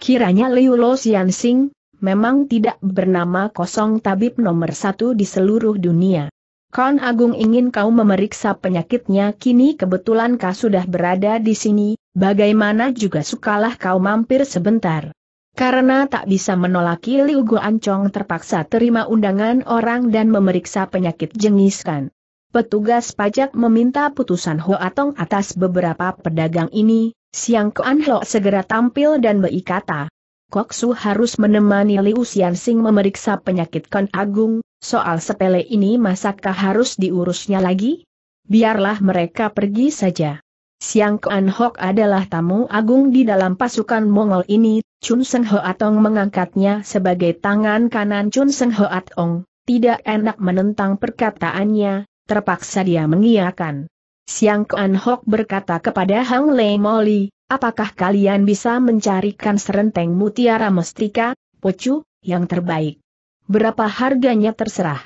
Kiranya Liu Lo Xian Sing, memang tidak bernama kosong tabib nomor satu di seluruh dunia. Kon Agung ingin kau memeriksa penyakitnya kini kebetulan kau sudah berada di sini, bagaimana juga sukalah kau mampir sebentar. Karena tak bisa menolak Liu Guancong terpaksa terima undangan orang dan memeriksa penyakit jengiskan. Petugas pajak meminta putusan Hoatong atas beberapa pedagang ini, Siang Kuan Ho segera tampil dan berkata, Kok Su harus menemani Liu Sing memeriksa penyakit Kon Agung, soal sepele ini masakkah harus diurusnya lagi? Biarlah mereka pergi saja. Siang Kuan Hok adalah tamu agung di dalam pasukan Mongol ini, Chun Seng atong mengangkatnya sebagai tangan kanan Chun Seng atong. tidak enak menentang perkataannya, terpaksa dia mengiyakan. Siang Kuan Hok berkata kepada Hang Lei Moli, apakah kalian bisa mencarikan serenteng mutiara mestika, pocu, yang terbaik? Berapa harganya terserah.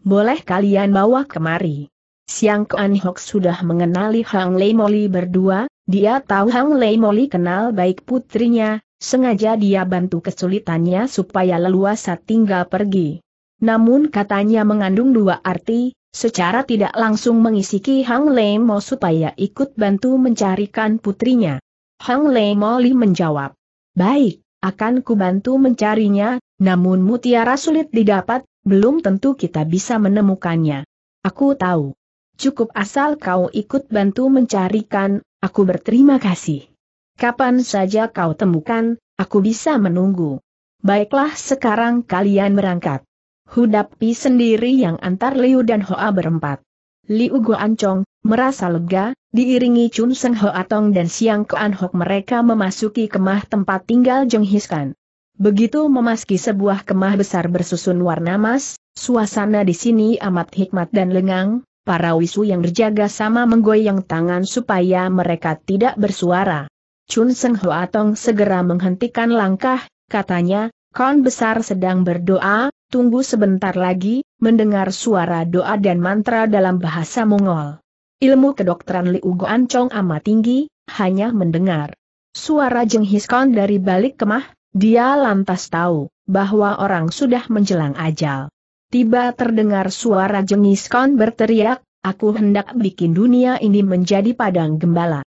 Boleh kalian bawa kemari. Siang Kuan Hok sudah mengenali Hang Lei Moli berdua, dia tahu Hang Lei Moli kenal baik putrinya, Sengaja dia bantu kesulitannya supaya leluasa tinggal pergi. Namun katanya mengandung dua arti, secara tidak langsung mengisiki Hang Hang Lemo supaya ikut bantu mencarikan putrinya. Hang Lemo Li menjawab, Baik, akan kubantu mencarinya, namun mutiara sulit didapat, belum tentu kita bisa menemukannya. Aku tahu. Cukup asal kau ikut bantu mencarikan, aku berterima kasih. Kapan saja kau temukan, aku bisa menunggu. Baiklah sekarang kalian berangkat. Hudapi sendiri yang antar Liu dan Hoa berempat. Liu Guancong, merasa lega, diiringi Chun Seng Hoa Tong dan Siang Kuan Hok mereka memasuki kemah tempat tinggal Jeng Hiskan. Begitu memasuki sebuah kemah besar bersusun warna emas, suasana di sini amat hikmat dan lengang, para wisu yang berjaga sama menggoyang tangan supaya mereka tidak bersuara. Chun Seng Hua Tong segera menghentikan langkah, katanya, Kon besar sedang berdoa, tunggu sebentar lagi, mendengar suara doa dan mantra dalam bahasa Mongol. Ilmu kedokteran Liu Goan Chong amat tinggi, hanya mendengar suara jenghis Kon dari balik kemah, dia lantas tahu bahwa orang sudah menjelang ajal. Tiba terdengar suara jenghis Kon berteriak, aku hendak bikin dunia ini menjadi padang gembala.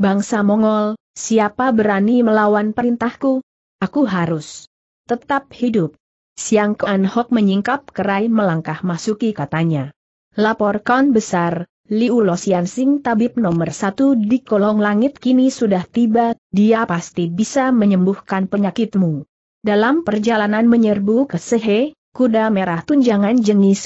Bangsa Mongol, Siapa berani melawan perintahku? Aku harus tetap hidup. Siang Kuan Hok menyingkap kerai melangkah masuki katanya. Laporkan besar, Liu Lo Sing tabib nomor satu di kolong langit kini sudah tiba, dia pasti bisa menyembuhkan penyakitmu. Dalam perjalanan menyerbu ke Sehe, kuda merah tunjangan jengis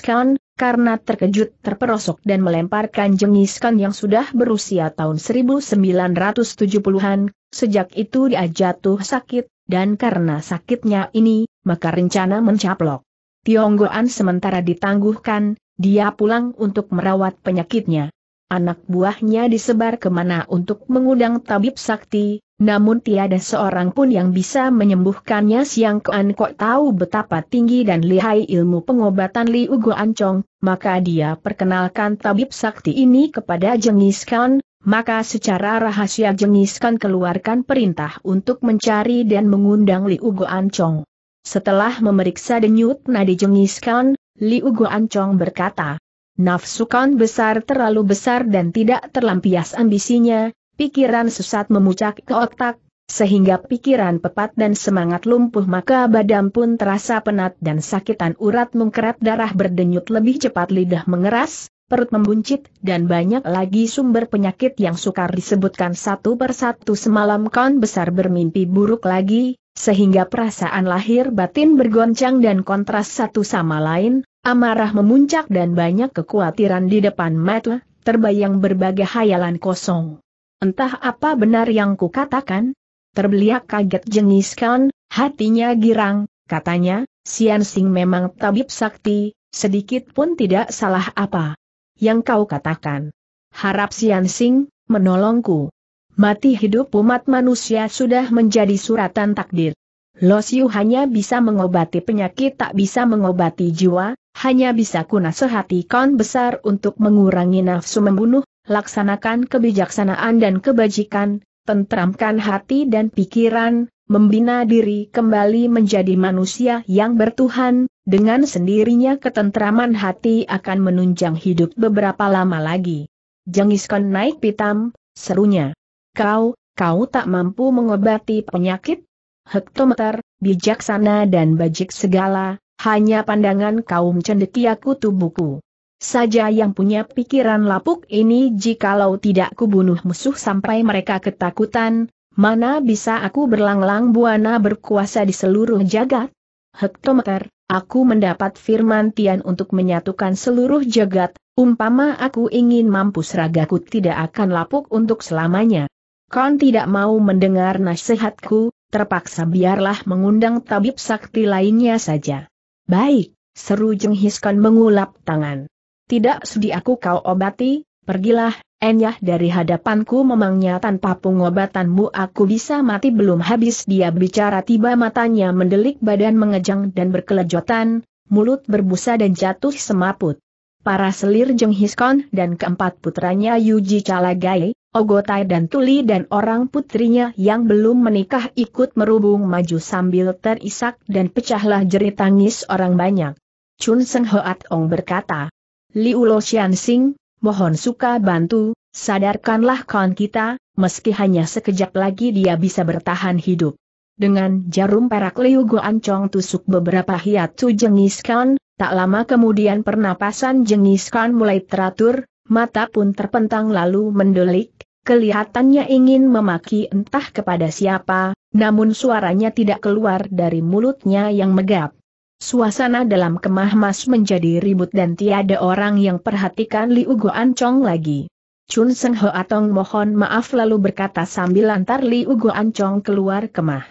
karena terkejut terperosok dan melemparkan jengis yang sudah berusia tahun 1970-an, sejak itu dia jatuh sakit, dan karena sakitnya ini, maka rencana mencaplok. Tionggoan sementara ditangguhkan, dia pulang untuk merawat penyakitnya. Anak buahnya disebar kemana untuk mengundang tabib sakti, namun tiada seorang pun yang bisa menyembuhkannya Siang Kuan Kok tahu betapa tinggi dan lihai ilmu pengobatan Li Ugo Ancong, maka dia perkenalkan tabib sakti ini kepada Jengis Khan, maka secara rahasia Jengis Khan keluarkan perintah untuk mencari dan mengundang Li Ugo Ancong. Setelah memeriksa denyut nadi Jengis Khan, Li Ugo Ancong berkata, Nafsu Khan besar terlalu besar dan tidak terlampias ambisinya, pikiran sesat memucak ke otak, sehingga pikiran pepat dan semangat lumpuh maka badan pun terasa penat dan sakitan urat mengkeret darah berdenyut lebih cepat lidah mengeras, perut membuncit dan banyak lagi sumber penyakit yang sukar disebutkan satu persatu semalam kon besar bermimpi buruk lagi, sehingga perasaan lahir batin bergoncang dan kontras satu sama lain, amarah memuncak dan banyak kekhawatiran di depan mata, terbayang berbagai hayalan kosong. Entah apa benar yang kukatakan? Terbeliak kaget jengiskan, hatinya girang, katanya, Sian Sing memang tabib sakti, sedikit pun tidak salah apa. Yang kau katakan. Harap Sian Sing, menolongku. Mati hidup umat manusia sudah menjadi suratan takdir. Losiu hanya bisa mengobati penyakit tak bisa mengobati jiwa, hanya bisa kunasehati kon besar untuk mengurangi nafsu membunuh, laksanakan kebijaksanaan dan kebajikan, tentramkan hati dan pikiran, membina diri kembali menjadi manusia yang bertuhan, dengan sendirinya ketentraman hati akan menunjang hidup beberapa lama lagi. Jengiskan naik pitam, serunya. Kau, kau tak mampu mengobati penyakit? Hektometer, bijaksana dan bajik segala, hanya pandangan kaum cendekiaku tubuhku saja yang punya pikiran lapuk ini jikalau tidak kubunuh musuh sampai mereka ketakutan, mana bisa aku berlanglang buana berkuasa di seluruh jagat? Hektometer, aku mendapat firman Tian untuk menyatukan seluruh jagat, umpama aku ingin mampu seragaku tidak akan lapuk untuk selamanya. Kau tidak mau mendengar nasihatku, terpaksa biarlah mengundang tabib sakti lainnya saja. Baik, seru jenghiskan mengulap tangan tidak sudi aku kau obati, pergilah, enyah dari hadapanku memangnya tanpa pengobatanmu aku bisa mati belum habis dia bicara tiba matanya mendelik badan mengejang dan berkelejotan, mulut berbusa dan jatuh semaput. Para selir Jeng Hiskon dan keempat putranya Yuji Calagai, Ogotai dan Tuli dan orang putrinya yang belum menikah ikut merubung maju sambil terisak dan pecahlah jerit tangis orang banyak. Chun Seng Hoat Ong berkata, Liu Lo Xiansing, mohon suka bantu, sadarkanlah kawan kita, meski hanya sekejap lagi dia bisa bertahan hidup. Dengan jarum perak Liu Ancong tusuk beberapa hiatu jengis kan, tak lama kemudian pernapasan jengis kan mulai teratur, mata pun terpentang lalu mendelik, kelihatannya ingin memaki entah kepada siapa, namun suaranya tidak keluar dari mulutnya yang megap. Suasana dalam kemah mas menjadi ribut dan tiada orang yang perhatikan Li Guan Chong lagi. Chun Seng Ho Atong mohon maaf lalu berkata sambil lantar Li Guan Chong keluar kemah.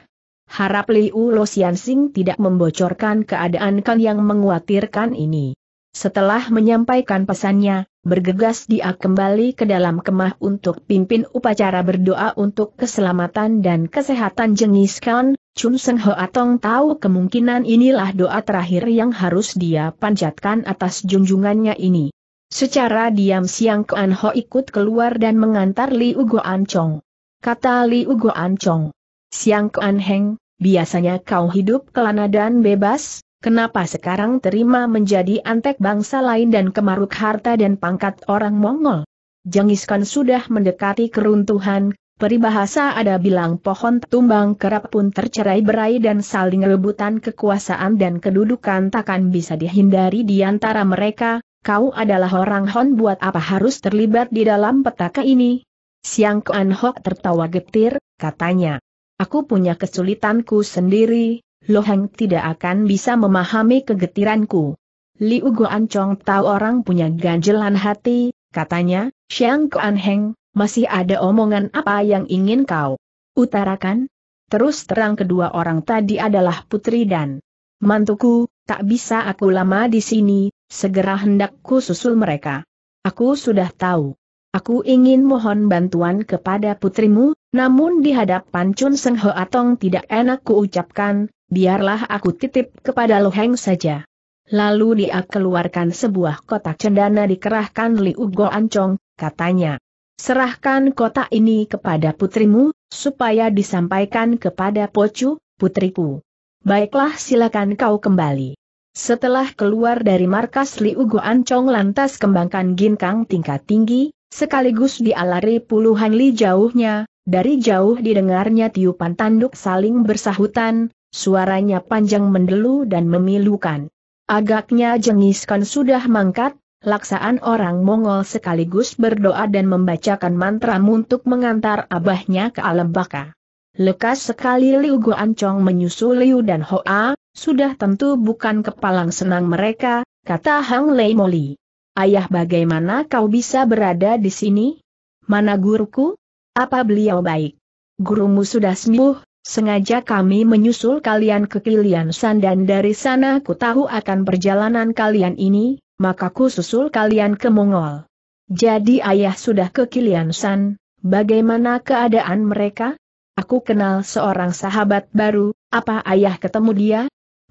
Harap Liu Lo Sian Sing tidak membocorkan keadaan kan yang menguatirkan ini. Setelah menyampaikan pesannya, bergegas dia kembali ke dalam kemah untuk pimpin upacara berdoa untuk keselamatan dan kesehatan jengis Khan, Chun Seng atong tahu kemungkinan inilah doa terakhir yang harus dia panjatkan atas junjungannya ini. Secara diam Siang Kuan Ho ikut keluar dan mengantar Ugo An Chong. Kata Ugo An Chong. Siang Kuan Heng, biasanya kau hidup kelana dan bebas, kenapa sekarang terima menjadi antek bangsa lain dan kemaruk harta dan pangkat orang Mongol? Jangiskan sudah mendekati keruntuhan, Peribahasa ada bilang pohon tumbang kerap pun tercerai berai dan saling rebutan kekuasaan dan kedudukan takkan bisa dihindari di antara mereka, kau adalah orang Hon buat apa harus terlibat di dalam petaka ini? Siang Kuan Hok tertawa getir, katanya. Aku punya kesulitanku sendiri, Lo Loheng tidak akan bisa memahami kegetiranku. Liu Guan Chong tahu orang punya ganjelan hati, katanya, Siang Kuan Heng, masih ada omongan apa yang ingin kau utarakan? Terus terang kedua orang tadi adalah putri dan mantuku, tak bisa aku lama di sini, segera hendakku susul mereka. Aku sudah tahu. Aku ingin mohon bantuan kepada putrimu, namun di hadapan Chun Seng Ho Atong tidak enak kuucapkan, biarlah aku titip kepada Heng saja. Lalu dia keluarkan sebuah kotak cendana dikerahkan Liu Ugo Ancong, katanya. Serahkan kotak ini kepada putrimu, supaya disampaikan kepada Pocu, putriku. Baiklah silakan kau kembali. Setelah keluar dari markas Liu Guan Chong lantas kembangkan ginkang tingkat tinggi, sekaligus dialari puluhan li jauhnya, dari jauh didengarnya tiupan tanduk saling bersahutan, suaranya panjang mendelu dan memilukan. Agaknya Jengiskan sudah mangkat, laksaan orang Mongol sekaligus berdoa dan membacakan mantra untuk mengantar abahnya ke alam baka. Lekas sekali Liu Guancong menyusul Liu dan Hoa, sudah tentu bukan kepalang senang mereka, kata Hang Lei Moli. Ayah bagaimana kau bisa berada di sini? Mana guruku? Apa beliau baik? Gurumu sudah sembuh, sengaja kami menyusul kalian ke Kilian San dan dari sana ku tahu akan perjalanan kalian ini, maka ku susul kalian ke Mongol. Jadi ayah sudah ke Kilian San, bagaimana keadaan mereka? Aku kenal seorang sahabat baru, apa ayah ketemu dia?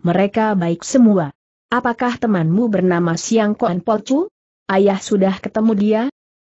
Mereka baik semua. Apakah temanmu bernama Siang Koan Pocu? Ayah sudah ketemu dia?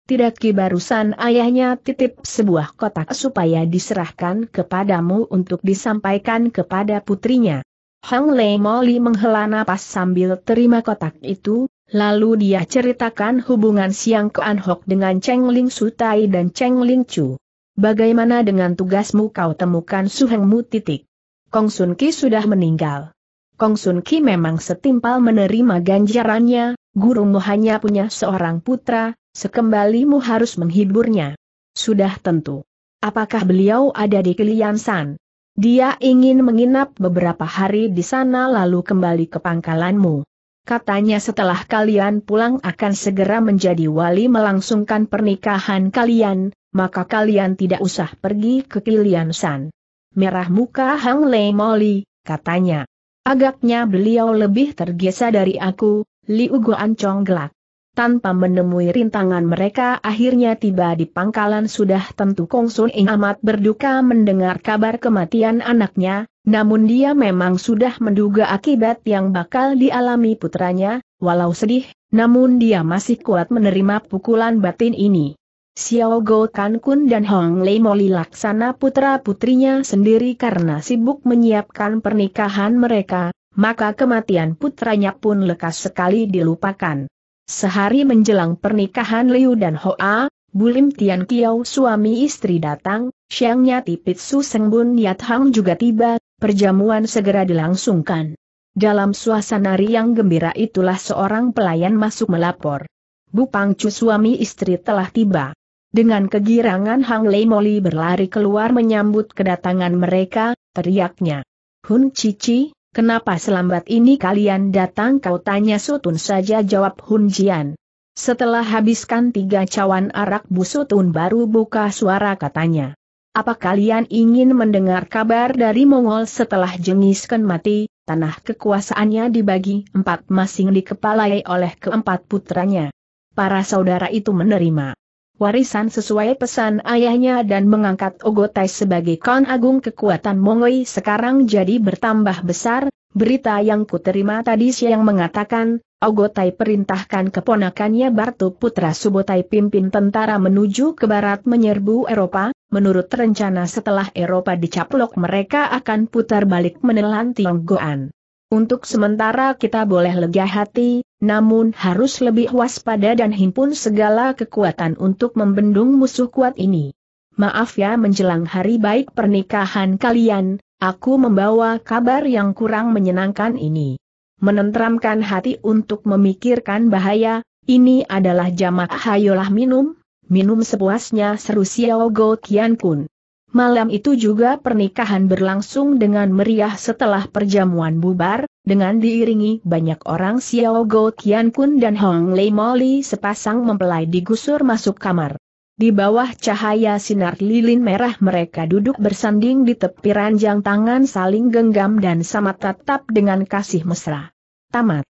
Tidak ki barusan ayahnya titip sebuah kotak supaya diserahkan kepadamu untuk disampaikan kepada putrinya. Hang Lei Moli menghela napas sambil terima kotak itu, lalu dia ceritakan hubungan Siang Kuan Hok dengan Cheng Ling Sutai dan Cheng Ling Chu. Bagaimana dengan tugasmu kau temukan Su suhengmu titik? Kong Sun Ki sudah meninggal. Kong Sun Ki memang setimpal menerima ganjarannya, gurumu hanya punya seorang putra, sekembalimu harus menghiburnya. Sudah tentu. Apakah beliau ada di Kilian San? Dia ingin menginap beberapa hari di sana lalu kembali ke pangkalanmu. Katanya setelah kalian pulang akan segera menjadi wali melangsungkan pernikahan kalian, maka kalian tidak usah pergi ke Kilian San. Merah muka Hang Lei Moli, katanya. Agaknya beliau lebih tergesa dari aku, Liu Chong gelak tanpa menemui rintangan mereka akhirnya tiba di pangkalan sudah tentu Kong Sun Ing amat berduka mendengar kabar kematian anaknya, namun dia memang sudah menduga akibat yang bakal dialami putranya, walau sedih, namun dia masih kuat menerima pukulan batin ini. Xiao Go Kan Kun dan Hong Lei Moli laksana putra-putrinya sendiri karena sibuk menyiapkan pernikahan mereka, maka kematian putranya pun lekas sekali dilupakan. Sehari menjelang pernikahan Liu dan Hoa, Bulim Tian Kiao suami istri datang, Xiangnya Tipit Su Sengbun Yat Hang juga tiba, perjamuan segera dilangsungkan. Dalam suasana riang gembira itulah seorang pelayan masuk melapor. Bu Pangcu suami istri telah tiba. Dengan kegirangan Hang Lei Moli berlari keluar menyambut kedatangan mereka, teriaknya. Hun Cici, Kenapa selambat ini kalian datang kau tanya Sutun saja jawab Hun Jian. Setelah habiskan tiga cawan arak Bu Sutun baru buka suara katanya. Apa kalian ingin mendengar kabar dari Mongol setelah Jengiskan mati, tanah kekuasaannya dibagi empat masing dikepalai oleh keempat putranya. Para saudara itu menerima warisan sesuai pesan ayahnya dan mengangkat Ogotai sebagai kon agung kekuatan Mongoi sekarang jadi bertambah besar, berita yang kuterima tadi siang mengatakan, Ogotai perintahkan keponakannya Bartu Putra Subotai pimpin tentara menuju ke barat menyerbu Eropa, menurut rencana setelah Eropa dicaplok mereka akan putar balik menelan Tionggoan. Untuk sementara kita boleh lega hati, namun harus lebih waspada dan himpun segala kekuatan untuk membendung musuh kuat ini. Maaf ya menjelang hari baik pernikahan kalian, aku membawa kabar yang kurang menyenangkan ini. Menenteramkan hati untuk memikirkan bahaya, ini adalah jamak hayolah minum, minum sepuasnya seru Xiao Go Kian Kun. Malam itu juga pernikahan berlangsung dengan meriah setelah perjamuan bubar, dengan diiringi banyak orang Xiao Go Tian Kun dan Hong Lei Moli sepasang mempelai digusur masuk kamar. Di bawah cahaya sinar lilin merah mereka duduk bersanding di tepi ranjang tangan saling genggam dan sama tatap dengan kasih mesra. Tamat.